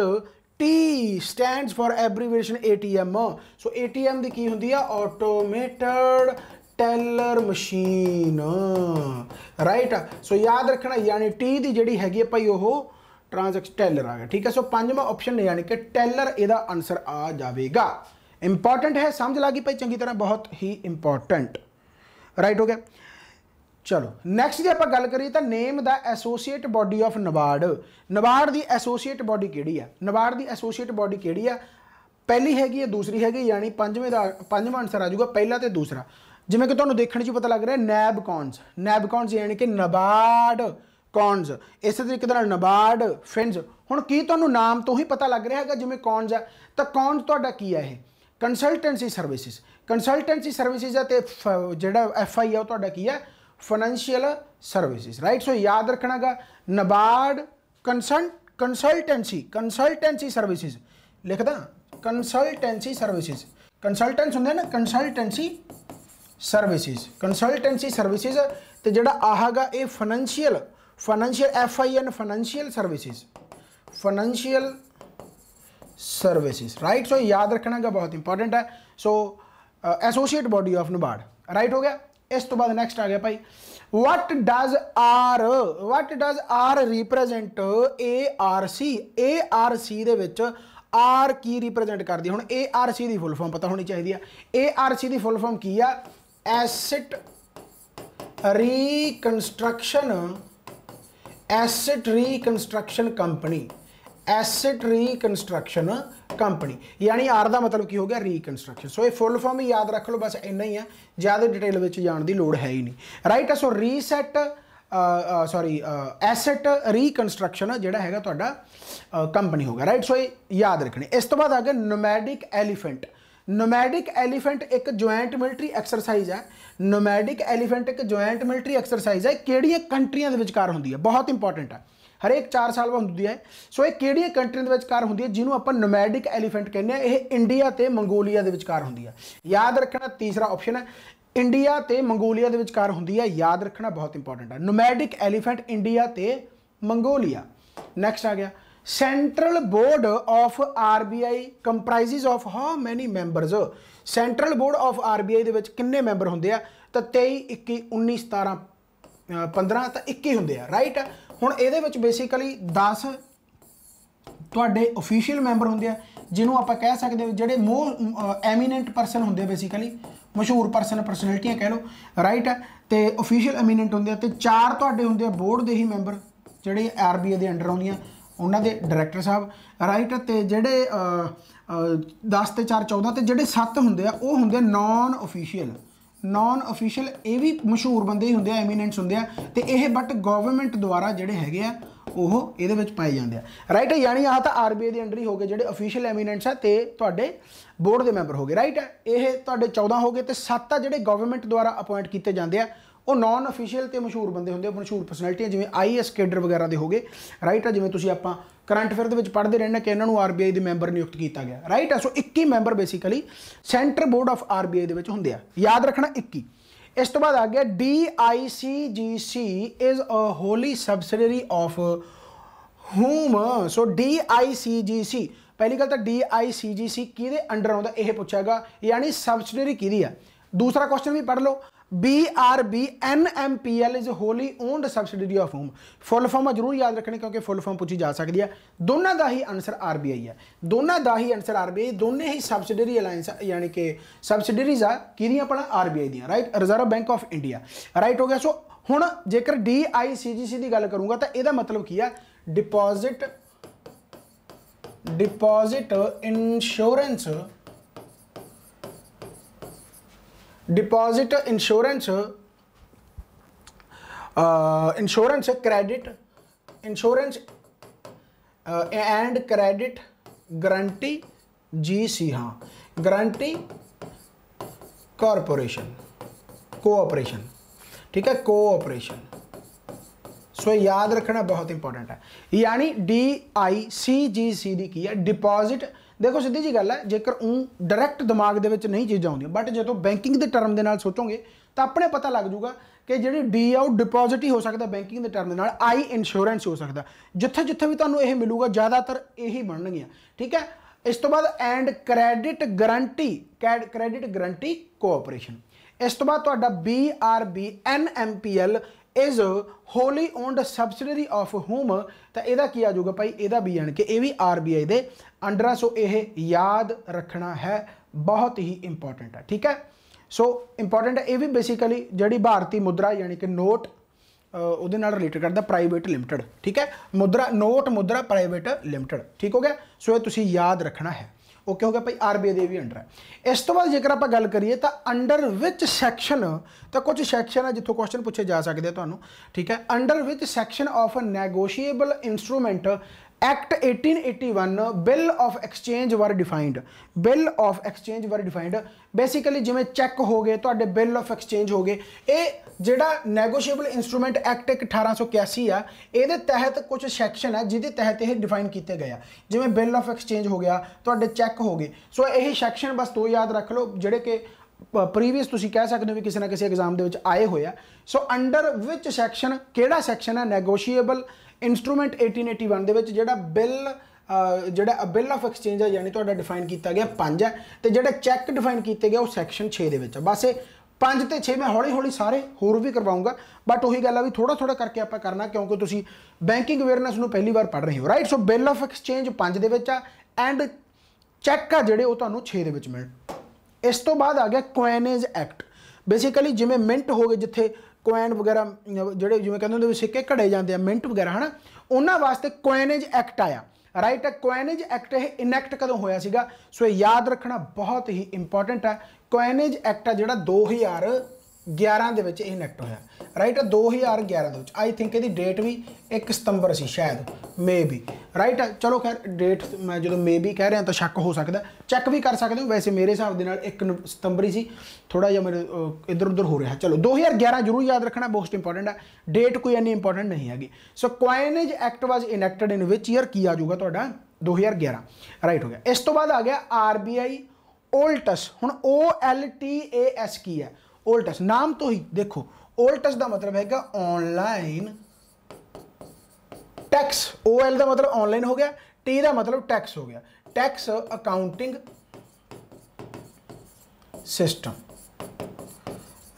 T stands for abbreviation ATM so ATM ਦੀ ਕੀ ਹੁੰਦੀ ਆ automated teller machine right so ਯਾਦ ਰੱਖਣਾ ਯਾਨੀ ਟੀ ਦੀ ਜਿਹੜੀ ਹੈਗੀ ਆ ਭਾਈ ਉਹ ਟ੍ਰਾਂਜੈਕਸ਼ਨ ਟੈਲਰ ਆ ਗਿਆ ਠੀਕ ਹੈ ਸੋ ਪੰਜਵਾਂ ਆਪਸ਼ਨ ਨੇ ਯਾਨੀ ਕਿ ਟੈਲਰ ਇਹਦਾ ਆਨਸਰ ਆ ਜਾਵੇਗਾ ਇੰਪੋਰਟੈਂਟ ਹੈ ਸਮਝ ਲਾ ਭਾਈ ਚੰਗੀ ਤਰ੍ਹਾਂ ਬਹੁਤ ਹੀ ਇੰਪੋਰਟੈਂਟ ਰਾਈਟ ਹੋ ਗਿਆ ਚਲੋ ਨੈਕਸਟ ਜੇ ਆਪਾਂ ਗੱਲ ਕਰੀਏ ਤਾਂ ਨੇਮ ਦਾ associate body of NABARD NABARD ਦੀ ਐਸੋਸੀਏਟ ਬਾਡੀ ਕਿਹੜੀ ਆ ਨਵਾਰਡ ਦੀ ਐਸੋਸੀਏਟ ਬਾਡੀ ਕਿਹੜੀ ਆ ਪਹਿਲੀ ਹੈਗੀ ਇਹ ਦੂਸਰੀ ਹੈਗੀ ਯਾਨੀ ਪੰਜਵੇਂ ਦਾ ਪੰਜਵਾਂ ਅਨਸਰ ਆ ਜਾਊਗਾ ਪਹਿਲਾ ਤੇ ਦੂਸਰਾ ਜਿਵੇਂ ਕਿ ਤੁਹਾਨੂੰ ਦੇਖਣ 'ਚ ਪਤਾ ਲੱਗ ਰਿਹਾ ਨੈਬ ਕੌਨਸ ਨੈਬ ਕੌਨਸ ਯਾਨੀ ਕਿ ਨਵਾਰਡ ਕੌਨਸ ਇਸੇ ਤਰੀਕੇ ਨਾਲ ਨਵਾਰਡ ਫਿੰਜ ਹੁਣ ਕੀ ਤੁਹਾਨੂੰ ਨਾਮ ਤੋਂ ਹੀ ਪਤਾ ਲੱਗ ਰਿਹਾ ਹੈਗਾ ਜਿਵੇਂ ਕੌਨਸ ਆ ਤਾਂ ਕੌਨਸ ਤੁਹਾਡਾ ਕੀ ਆ ਇਹ ਕੰਸਲਟੈਂਸੀ ਸਰਵਿਸਿਜ਼ ਕੰਸਲਟੈਂਸੀ ਸਰਵਿਸਿਜ਼ ਆ ਤੇ ਜਿਹੜਾ ਐਫ ਆਈ ਆ ਉਹ ਤੁਹਾਡਾ ਕੀ ਆ फाइनेंशियल सर्विसेज राइट सो याद रखना का NABARD consult consultancy consultancy services लिखदा कंसल्टेंसी सर्विसेज कंसल्टेंट्स होंगे ना कंसल्टेंसी सर्विसेज कंसल्टेंसी सर्विसेज तो जोड़ा आहगा ये financial financial F I N financial services financial services right so याद रखना का बहुत इंपॉर्टेंट है so associate body of NABARD right हो गया ਇਸ ਤੋਂ ਬਾਅਦ ਨੈਕਸਟ ਆ ਗਿਆ ਭਾਈ does R does R represent A R C A R C ਦੇ ਵਿੱਚ ਆਰ ਕੀ ਰਿਪਰੈਜ਼ੈਂਟ ਕਰਦੀ ਹੁਣ ਏ ਆਰ ਸੀ ਦੀ ਫੁੱਲ ਫਾਰਮ ਪਤਾ ਹੋਣੀ ਚਾਹੀਦੀ ਆ ਏ ਆਰ ਸੀ ਦੀ ਫੁੱਲ ਫਾਰਮ ਕੀ ਆ asset reconstruction asset reconstruction company asset reconstruction company ਯਾਨੀ ਆਰ ਦਾ ਮਤਲਬ ਕੀ ਹੋ ਗਿਆ ਰੀਕਨਸਟਰਕਸ਼ਨ ਸੋ ਇਹ ਫੁੱਲ ਫਾਰਮ ਹੀ ਯਾਦ ਰੱਖ ਲਓ ਬਸ ਇੰਨਾ ਹੀ ਆ ਜ਼ਿਆਦਾ ਡਿਟੇਲ ਵਿੱਚ ਜਾਣ ਦੀ ਲੋੜ ਹੈ ਹੀ ਨਹੀਂ right so reset sorry asset reconstruction ਜਿਹੜਾ ਹੈਗਾ ਤੁਹਾਡਾ ਕੰਪਨੀ ਹੋਗਾ ਰਾਈਟ ਸੋ ਇਹ ਯਾਦ ਰੱਖਣੇ ਇਸ ਤੋਂ ਬਾਅਦ ਆ ਗਿਆ ਨੋਮੈਡਿਕ ਐਲੀਫੈਂਟ ਨੋਮੈਡਿਕ ਐਲੀਫੈਂਟ ਇੱਕ ਜੁਆਇੰਟ ਮਿਲਟਰੀ ਐਕਸਰਸਾਈਜ਼ ਹੈ ਨੋਮੈਡਿਕ ਐਲੀਫੈਂਟ ਇੱਕ ਜੁਆਇੰਟ ਮਿਲਟਰੀ ਐਕਸਰਸਾਈਜ਼ ਹੈ ਕਿਹੜੀਆਂ ਕੰਟਰੀਆਂ ਦੇ ਵਿਚਕਾਰ ਹੁੰਦੀ ਹੈ ਬਹੁਤ ਇੰਪੋਰਟੈਂਟ ਹੈ ਹਰੇਕ 4 ਸਾਲ ਬਾਅਦ ਹੁੰਦੀ ਹੈ ਸੋ ਇਹ ਕਿਹੜੀਆਂ ਕੰਟਰੀਆਂ ਦੇ ਵਿਚਕਾਰ ਹੁੰਦੀ ਹੈ ਜਿਹਨੂੰ ਆਪਾਂ ਨੋਮੈਡਿਕ ਐਲੀਫੈਂਟ ਕਹਿੰਦੇ ਆ ਇਹ ਇੰਡੀਆ ਤੇ ਮੰਗੋਲੀਆ ਦੇ ਵਿਚਕਾਰ ਹੁੰਦੀ ਹੈ ਯਾਦ ਰੱਖਣਾ ਤੀਸਰਾ ਆਪਸ਼ਨ ਹੈ ਇੰਡੀਆ ਤੇ ਮੰਗੋਲੀਆ ਦੇ ਵਿਚਕਾਰ ਹੁੰਦੀ ਹੈ ਯਾਦ ਰੱਖਣਾ ਬਹੁਤ ਇੰਪੋਰਟੈਂਟ ਹੈ ਨੋਮੈਡਿਕ ਐਲੀਫੈਂਟ ਇੰਡੀਆ ਤੇ ਮੰਗੋਲੀਆ ਨੈਕਸਟ ਆ ਗਿਆ central board of RBI comprises of how many members central board of RBI ਦੇ ਵਿੱਚ ਕਿੰਨੇ ਮੈਂਬਰ ਹੁੰਦੇ ਆ ਤਾਂ 23 21 19 17 15 ਤਾਂ 21 ਹੁੰਦੇ ਆ ਰਾਈਟ ਹੁਣ ਇਹਦੇ ਵਿੱਚ ਬੇਸਿਕਲੀ 10 ਤੁਹਾਡੇ ਅਫੀਸ਼ੀਅਲ ਮੈਂਬਰ ਹੁੰਦੇ ਆ ਜਿਹਨੂੰ ਆਪਾਂ ਕਹਿ ਸਕਦੇ ਹਾਂ ਜਿਹੜੇ ਮੋ ਐਮੀਨੈਂਟ ਪਰਸਨ ਹੁੰਦੇ ਬੇਸਿਕਲੀ ਮਸ਼ਹੂਰ ਪਰਸਨ ਪਰਸਨੈਲਿਟੀਆਂ ਕਹਿ ਲਓ ਰਾਈਟ ਹੈ ਤੇ ਅਫੀਸ਼ੀਅਲ ਐਮੀਨੈਂਟ ਹੁੰਦੇ ਆ ਤੇ ਚਾਰ ਤੁਹਾਡੇ ਹੁੰਦੇ ਆ ਬੋਰਡ ਦੇ ਹੀ ਮੈਂਬਰ ਜਿਹੜੇ ਆਰਬੀਏ ਦੇ ਅੰਡਰ ਆਉਂਦੀਆਂ ਉਹਨਾਂ ਦੇ ਡਾਇਰੈਕਟਰ ਸਾਹਿਬ ਰਾਈਟ ਤੇ ਜਿਹੜੇ 10 ਤੇ 4 14 ਤੇ ਜਿਹੜੇ 7 ਹੁੰਦੇ ਆ ਉਹ ਹੁੰਦੇ ਨਾਨ ਅਫੀਸ਼ੀਅਲ ਨਾਨ ਅਫੀਸ਼ੀਅਲ ਇਹ ਵੀ ਮਸ਼ਹੂਰ ਬੰਦੇ ਹੀ ਹੁੰਦੇ ਆ ਐਮੀਨੈਂਟਸ ਹੁੰਦੇ ਆ ਤੇ ਇਹ ਬਟ ਗਵਰਨਮੈਂਟ ਦੁਆਰਾ ਜਿਹੜੇ ਹੈਗੇ ਆ ਉਹ ਇਹਦੇ ਵਿੱਚ ਪਾਏ ਜਾਂਦੇ ਆ ਰਾਈਟ ਹੈ ਯਾਨੀ ਆਹ ਤਾਂ ਆਰਬੀਆਈ ਦੇ ਅੰਡਰ ਹੀ ਹੋਗੇ ਜਿਹੜੇ ਅਫੀਸ਼ੀਅਲ ਐਮੀਨੈਂਟਸ ਆ ਤੇ ਤੁਹਾਡੇ ਬੋਰਡ ਦੇ ਮੈਂਬਰ ਹੋਗੇ ਰਾਈਟ ਹੈ ਇਹ ਤੁਹਾਡੇ 14 ਹੋਗੇ ਤੇ 7 ਆ ਜਿਹੜੇ ਗਵਰਨਮੈਂਟ ਦੁਆਰਾ ਅਪਾਇੰਟ ਕੀਤੇ ਜਾਂਦੇ ਆ ਉਹ ਨਾਨ ਅਫੀਸ਼ੀਅਲ ਤੇ ਮਸ਼ਹੂਰ ਬੰਦੇ ਹੁੰਦੇ ਆ ਮਸ਼ਹੂਰ ਪਰਸਨੈਲਿਟੀਆਂ ਜਿਵੇਂ ਆਈਐਸ ਕੇਡਰ ਵਗੈਰਾ ਦੇ ਹੋਗੇ ਰਾਈਟ ਆ ਜਿਵੇਂ ਤੁਸੀਂ ਆਪਾਂ ਕਰੰਟ ਅਫੇਅਰ ਦੇ ਵਿੱਚ ਪੜ੍ਹਦੇ ਰਹਿੰਦੇ ਕਿ ਇਹਨਾਂ ਨੂੰ ਆਰਬੀਆਈ ਦੇ ਮੈਂਬਰ ਨਿਯੁਕਤ ਕੀਤਾ ਗਿਆ ਰਾਈਟ ਆ so 21 member basically centre board of RBI ਦੇ ਵਿੱਚ ਹੁੰਦੇ ਆ ਯਾਦ ਰੱਖਣਾ 21 ਇਸ ਤੋਂ ਬਾਅਦ ਆ ਗਿਆ DICGC is a wholly subsidiary of whom so DICGC ਪਹਿਲੀ ਗੱਲ ਤਾਂ DICGC ਕਿਹਦੇ ਅੰਡਰ ਆਉਂਦਾ ਇਹ ਪੁੱਛਿਆਗਾ ਯਾਨੀ ਸਬਸਿਡਰੀ ਕਿਹਦੀ ਆ ਦੂਸਰਾ ਕੁਐਸਚਨ ਵੀ ਪੜ੍ਹ ਲਓ BRBNMPL is wholly owned subsidiary of whom full form ਜ਼ਰੂਰ ਯਾਦ ਰੱਖਣੀ ਕਿਉਂਕਿ ਫੁੱਲ ਫਾਰਮ ਪੁੱਛੀ ਜਾ ਸਕਦੀ ਹੈ ਦੋਨਾਂ ਦਾ ਹੀ ਆਨਸਰ RBI ਹੈ ਦੋਨਾਂ ਦਾ ਹੀ ਆਨਸਰ RBI ਦੋਨੇ ਹੀ ਸਬਸਿਡਰੀ ਅਲਾਈਅੰਸ ਯਾਨੀ ਕਿ ਸਬਸਿਡਰੀਜ਼ ਆ ਕਿਹਦੀਆਂ ਆਪਣਾ RBI ਦੀਆਂ right reserve bank of India right ਹੋ ਗਿਆ ਸੋ ਹੁਣ ਜੇਕਰ DICGC ਦੀ ਗੱਲ ਕਰੂੰਗਾ ਤਾਂ ਇਹਦਾ ਮਤਲਬ ਕੀ ਆ deposit deposit insurance deposit insurance insurance credit insurance and credit guarantee G C हाँ गारंटी कॉरपोरेशन कोऑपरेशन ठीक है कोऑपरेशन सो so, याद रखना बहुत इंपॉर्टेंट है यानी D I C G C D की डिपॉजिट ਦੇਖੋ ਸਿੱਧੀ ਜੀ ਗੱਲ ਹੈ ਜੇਕਰ ਉਹ ਡਾਇਰੈਕਟ ਦਿਮਾਗ ਦੇ ਵਿੱਚ ਨਹੀਂ ਚੀਜ਼ਾਂ ਆਉਂਦੀਆਂ ਬਟ ਜਦੋਂ ਬੈਂਕਿੰਗ ਦੇ ਟਰਮ ਦੇ ਨਾਲ ਸੋਚੋਗੇ ਤਾਂ ਆਪਣੇ ਪਤਾ ਲੱਗ ਜਾਊਗਾ ਕਿ ਜਿਹੜੀ ਡੀ ਆਊਟ ਡਿਪੋਜ਼ਿਟ ਹੀ ਹੋ ਸਕਦਾ ਬੈਂਕਿੰਗ ਦੇ ਟਰਮ ਦੇ ਨਾਲ ਆਈ ਇੰਸ਼ੋਰੈਂਸ ਹੋ ਸਕਦਾ ਜਿੱਥੇ ਜਿੱਥੇ ਵੀ ਤੁਹਾਨੂੰ ਇਹ ਮਿਲੂਗਾ ਜ਼ਿਆਦਾਤਰ ਇਹੀ ਬਣਨਗੀਆਂ ਠੀਕ ਹੈ ਇਸ ਤੋਂ ਬਾਅਦ and credit guarantee credit guarantee cooperation ਇਸ ਤੋਂ ਬਾਅਦ ਤੁਹਾਡਾ B B R N M P L is wholly owned subsidiary of whom ਤਾਂ ਇਹਦਾ ਕੀ ਆ ਜਾਊਗਾ ਭਾਈ ਇਹਦਾ ਵੀ ਯਾਨੀ ਕਿ ਇਹ ਵੀ ਆਰਬੀਆਈ ਦੇ ਅੰਡਰ ਆ ਸੋ ਇਹ ਯਾਦ ਰੱਖਣਾ ਹੈ ਬਹੁਤ ਹੀ ਇੰਪੋਰਟੈਂਟ ਹੈ ਠੀਕ ਹੈ ਸੋ ਇੰਪੋਰਟੈਂਟ ਹੈ ਇਹ ਵੀ ਬੇਸਿਕਲੀ ਜਿਹੜੀ ਭਾਰਤੀ ਮੁਦਰਾ ਯਾਨੀ ਕਿ ਨੋਟ ਉਹਦੇ ਨਾਲ ਰਿਲੇਟਡ ਕਰਦਾ ਪ੍ਰਾਈਵੇਟ ਲਿਮਟਿਡ ਠੀਕ ਹੈ ਮੁਦਰਾ ਨੋਟ ਮੁਦਰਾ ਪ੍ਰਾਈਵੇਟ ਲਿਮਟਿਡ ਠੀਕ ਹੋ ਗਿਆ ਸੋ ਇਹ ਤੁਸੀਂ ਯਾਦ ਰੱਖਣਾ ਹੈ ਉਹ ਗਿਆ ਭਾਈ ਆਰਬੀਆਈ ਦੇ ਵੀ ਅੰਡਰ ਹੈ ਇਸ ਤੋਂ ਬਾਅਦ ਜੇਕਰ ਆਪਾਂ ਗੱਲ ਕਰੀਏ ਤਾਂ ਅੰਡਰ ਵਿੱਚ ਸੈਕਸ਼ਨ ਤਾਂ ਕੁਝ ਸੈਕਸ਼ਨ ਹੈ ਜਿੱਥੋਂ ਕੁਐਸਚਨ ਪੁੱਛੇ ਜਾ ਸਕਦੇ ਆ ਤੁਹਾਨੂੰ ਠੀਕ ਹੈ ਅੰਡਰ ਵਿੱਚ section of uh negotiable instrument act 1881 bill of exchange were defined bill of exchange were defined basically ਜਿਵੇਂ ਚੈੱਕ ਹੋ ਗਏ ਤੁਹਾਡੇ ਬਿੱਲ ਆਫ ਐਕਸਚੇਂਜ ਹੋ ਗਏ ਇਹ ਜਿਹੜਾ ਨੈਗੋਸ਼ੀਏਬਲ ਇਨਸਟਰੂਮੈਂਟ ਐਕਟ 1881 ਆ ਇਹਦੇ ਤਹਿਤ ਕੁਝ ਸੈਕਸ਼ਨ ਆ ਜਿਹਦੇ ਤਹਿਤ ਇਹ ਡਿਫਾਈਨ ਕੀਤੇ ਗਏ ਆ ਜਿਵੇਂ ਬਿੱਲ ਆਫ ਐਕਸਚੇਂਜ ਹੋ ਗਿਆ ਤੁਹਾਡੇ ਚੈੱਕ ਹੋ ਗਏ ਸੋ ਇਹ ਸੈਕਸ਼ਨ ਬਸ ਤੋ ਯਾਦ ਰੱਖ ਲਓ ਜਿਹੜੇ ਕਿ ਪ੍ਰੀਵੀਅਸ ਤੁਸੀਂ ਕਹਿ ਸਕਦੇ ਹੋ ਵੀ ਕਿਸੇ ਨਾ ਕਿਸੇ ਐਗਜ਼ਾਮ ਦੇ ਵਿੱਚ ਆਏ ਹੋਏ ਆ ਸੋ ਅੰਡਰ ਵਿੱਚ ਸੈਕਸ਼ਨ ਕਿਹੜਾ ਸੈਕਸ਼ਨ ਆ ਨੈਗੋਸ਼ੀਏਬਲ ਇਨਸਟਰੂਮੈਂਟ 1881 ਦੇ ਵਿੱਚ ਜਿਹੜਾ ਬਿੱਲ ਜਿਹੜਾ ਬਿੱਲ ਆਫ ਐਕਸਚੇਂਜ ਹੈ ਯਾਨੀ ਤੁਹਾਡਾ ਡਿਫਾਈਨ ਕੀਤਾ ਗਿਆ 5 ਹੈ ਤੇ ਜਿਹੜਾ ਚੈੱਕ ਡਿਫਾਈਨ ਕੀਤੇ ਗਿਆ ਉਹ ਸੈਕਸ਼ਨ 6 ਦੇ ਵਿੱਚ ਹੈ ਬਸ ਇਹ 5 ਤੇ 6 ਮੈਂ ਹੌਲੀ-ਹੌਲੀ ਸਾਰੇ ਹੋਰ ਵੀ ਕਰਵਾਉਂਗਾ ਬਟ ਉਹੀ ਗੱਲ ਆ ਵੀ ਥੋੜਾ-ਥੋੜਾ ਕਰਕੇ ਆਪਾਂ ਕਰਨਾ ਕਿਉਂਕਿ ਤੁਸੀਂ ਬੈਂਕਿੰਗ ਅਵੇਅਰਨੈਸ ਨੂੰ ਪਹਿਲੀ ਵਾਰ ਪੜ੍ਹ ਰਹੇ ਹੋ right so bill of exchange 5 ਦੇ ਵਿੱਚ ਆ ਐਂਡ ਚੈੱਕ ਆ ਜਿਹੜੇ ਉਹ ਤੁਹਾਨੂੰ 6 ਦੇ ਵਿੱਚ ਮਿਲਣ ਇਸ ਤੋਂ ਬਾਅਦ ਆ ਗਿਆ ਕੋਇਨੇਜ ਐਕਟ ਬੇਸਿਕਲੀ ਜਿਵੇਂ ਮਿੰਟ ਹੋ ਗਏ ਜਿੱਥੇ ਕੁਆਇਨ ਵਗੈਰਾ ਜਿਹੜੇ ਜਿਵੇਂ ਕਹਿੰਦੇ ਹੁੰਦੇ ਵੀ ਸਿੱਕੇ ਘੜੇ ਜਾਂਦੇ ਆ ਮਿੰਟ ਵਗੈਰਾ ਹਨਾ ਉਹਨਾਂ ਵਾਸਤੇ ਕੋਇਨੇਜ ਐਕਟ ਆਇਆ ਰਾਈਟ ਹੈ ਕੋਇਨੇਜ ਐਕਟ ਇਹ ਇਨੈਕਟ ਕਦੋਂ ਹੋਇਆ ਸੀਗਾ ਸੋ ਇਹ ਯਾਦ ਰੱਖਣਾ ਬਹੁਤ ਹੀ ਇੰਪੋਰਟੈਂਟ ਹੈ ਕੋਇਨੇਜ ਐਕਟ ਆ ਜਿਹੜਾ 2000 11 ਦੇ ਵਿੱਚ ਇਹ ਇਨੈਕਟ ਹੋਇਆ ਰਾਈਟ 2011 ਦੇ ਵਿੱਚ ਆਈ ਥਿੰਕ ਇਹਦੀ ਡੇਟ ਵੀ 1 ਸਤੰਬਰ ਸੀ ਸ਼ਾਇਦ ਮੇਬੀ ਰਾਈਟ ਚਲੋ ਖੈਰ ਡੇਟ ਮੈਂ ਜਦੋਂ ਮੇਬੀ ਕਹਿ ਰਿਹਾ ਤਾਂ ਸ਼ੱਕ ਹੋ ਸਕਦਾ ਚੈੱਕ ਵੀ ਕਰ ਸਕਦੇ ਹੋ ਵੈਸੇ ਮੇਰੇ ਹਿਸਾਬ ਦੇ ਨਾਲ 1 ਸਤੰਬਰ ਹੀ ਸੀ ਥੋੜਾ ਜਿਹਾ ਮੇਰੇ ਇਧਰ ਉਧਰ ਹੋ ਰਿਹਾ ਚਲੋ 2011 ਜ਼ਰੂਰ ਯਾਦ ਰੱਖਣਾ ਬੋਸਟ ਇੰਪੋਰਟੈਂਟ ਹੈ ਡੇਟ ਕੋਈ ਇੰਨੀ ਇੰਪੋਰਟੈਂਟ ਨਹੀਂ ਹੈਗੀ ਸੋ ਕੁਆਇਨੇਜ ਐਕਟ ਵਾਸ ਇਨੈਕਟਡ ਇਨ ਵਿਚ ਈਅਰ ਕੀ ਆ ਜਾਊਗਾ ਤੁਹਾਡਾ 2011 ਰਾਈਟ ਹੋ ਗਿਆ ਇਸ ਤੋਂ ਬਾਅਦ ਆ ਗਿਆ ਆਰਬੀਆਈ ਓਲਟਸ ਹੁਣ O L T A S ਕੀ ਹੈ ਓਲਟਸ ਨਾਮ ਤੋਂ ਹੀ ਦੇਖੋ ਓਲਟਸ ਦਾ ਮਤਲਬ ਹੈਗਾ ਆਨਲਾਈਨ ਟੈਕਸ ਓਐਲ ਦਾ ਮਤਲਬ ਆਨਲਾਈਨ ਹੋ ਗਿਆ ਟੀ ਦਾ ਮਤਲਬ ਟੈਕਸ ਹੋ ਗਿਆ ਟੈਕਸ ਅਕਾਊਂਟਿੰਗ ਸਿਸਟਮ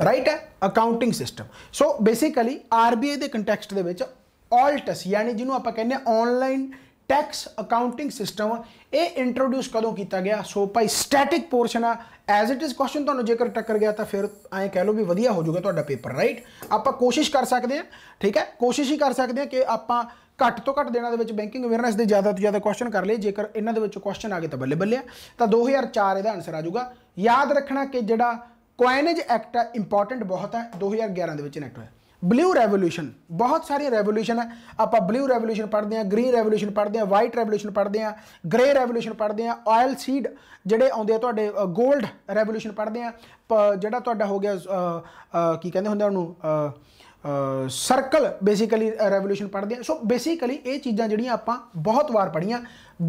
ਰਾਈਟ ਹੈ accounting system so basically RBI ਦੇ ਕੰਟੈਕਸਟ ਦੇ ਵਿੱਚ ਆਲਟਸ ਯਾਨੀ ਜਿਹਨੂੰ ਆਪਾਂ ਕਹਿੰਦੇ ਆਨਲਾਈਨ ਟੈਕਸ ਅਕਾਊਂਟਿੰਗ ਸਿਸਟਮ ਇਹ ਇੰਟਰੋਡਿਊਸ ਕਦੋਂ ਕੀਤਾ ਗਿਆ ਸੋ ਭਾਈ ਸਟੈਟਿਕ ਪੋਰਸ਼ਨ ਆ ਐਜ਼ ਇਟ ਇਜ਼ ਕੁਐਸਚਨ ਤੁਹਾਨੂੰ ਜੇਕਰ ਟੱਕਰ ਗਿਆ ਤਾਂ ਫਿਰ ਐਂ ਕਹਿ ਲਓ ਵੀ ਵਧੀਆ ਹੋ ਜਾਊਗਾ ਤੁਹਾਡਾ ਪੇਪਰ ਰਾਈਟ ਆਪਾਂ ਕੋਸ਼ਿਸ਼ ਕਰ ਸਕਦੇ ਆ ਠੀਕ ਹੈ ਕੋਸ਼ਿਸ਼ ਹੀ ਕਰ ਸਕਦੇ ਆ ਕਿ ਆਪਾਂ ਘੱਟ ਤੋਂ ਘੱਟ ਦੇਣਾ ਦੇ ਵਿੱਚ ਬੈਂਕਿੰਗ ਅਵੇਅਰਨੈਸ ਦੇ ਜ਼ਿਆਦਾ ਤੋਂ ਜ਼ਿਆਦਾ ਕੁਐਸਚਨ ਕਰ ਲਏ ਜੇਕਰ ਇਹਨਾਂ ਦੇ ਵਿੱਚ ਕੁਐਸਚਨ ਆ ਗਏ ਤਾਂ ਬੱਲੇ ਬੱਲੇ ਤਾਂ 2004 ਇਹਦਾ ਆਨਸਰ ਆ ਜਾਊਗਾ ਯਾਦ ਰੱਖਣਾ ਕਿ ਜਿਹੜਾ ਕੋਇਨੇਜ ਐਕਟ ਆ ਇੰਪੋਰਟੈਂਟ ਬਹੁਤ ਹੈ 2011 ਦੇ ਵਿੱਚ ਇਨੈਕਟ ਹੋਇਆ ਬਲੂ ਰੈਵੋਲੂਸ਼ਨ ਬਹੁਤ ਸਾਰੀਆਂ ਰੈਵੋਲੂਸ਼ਨ ਹੈ ਆਪਾਂ ਬਲੂ ਰੈਵੋਲੂਸ਼ਨ ਪੜ੍ਹਦੇ ਆ ਗ੍ਰੀਨ ਰੈਵੋਲੂਸ਼ਨ ਪੜ੍ਹਦੇ ਆ ਵਾਈਟ ਰੈਵੋਲੂਸ਼ਨ ਪੜ੍ਹਦੇ ਆ ਗ੍ਰੇ ਰੈਵੋਲੂਸ਼ਨ ਪੜ੍ਹਦੇ ਆ ਆਇਲ ਸੀਡ ਜਿਹੜੇ ਆਉਂਦੇ ਆ ਤੁਹਾਡੇ 골ਡ ਰੈਵੋਲੂਸ਼ਨ ਪੜ੍ਹਦੇ ਆ ਜਿਹੜਾ ਤੁਹਾਡਾ ਹੋ ਗਿਆ ਕੀ ਕਹਿੰਦੇ ਹੁੰਦੇ ਉਹਨੂੰ ਸਰਕਲ ਬੇਸਿਕਲੀ ਰੈਵੋਲੂਸ਼ਨ ਪੜਦੇ ਆ ਸੋ ਬੇਸਿਕਲੀ ਇਹ ਚੀਜ਼ਾਂ ਜਿਹੜੀਆਂ ਆਪਾਂ ਬਹੁਤ ਵਾਰ ਪੜੀਆਂ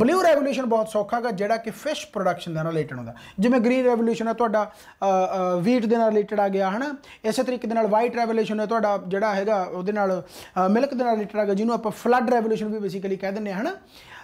ਬਲੂ ਰੈਵੋਲੂਸ਼ਨ ਬਹੁਤ ਸੌਖਾ ਹੈਗਾ ਜਿਹੜਾ ਕਿ ਫਿਸ਼ ਪ੍ਰੋਡਕਸ਼ਨ ਦੇ ਨਾਲ ਰਿਲੇਟਡ ਹੁੰਦਾ ਜਿਵੇਂ ਗ੍ਰੀਨ ਰੈਵੋਲੂਸ਼ਨ ਹੈ ਤੁਹਾਡਾ ਵੀਟ ਦੇ ਨਾਲ ਰਿਲੇਟਡ ਆ ਗਿਆ ਹਨਾ ਇਸੇ ਤਰੀਕੇ ਦੇ ਨਾਲ ਵਾਈਟ ਰੈਵੋਲੂਸ਼ਨ ਹੈ ਤੁਹਾਡਾ ਜਿਹੜਾ ਹੈਗਾ ਉਹਦੇ ਨਾਲ ਮਿਲਕ ਦੇ ਨਾਲ ਰਿਲੇਟਡ ਆ ਗਿਆ ਜਿਹਨੂੰ ਆਪਾਂ ਫਲੱਡ ਰੈਵੋਲੂਸ਼ਨ ਵੀ ਬੇਸਿਕਲੀ ਕਹਿ ਦਿੰਦੇ ਆ ਹਨਾ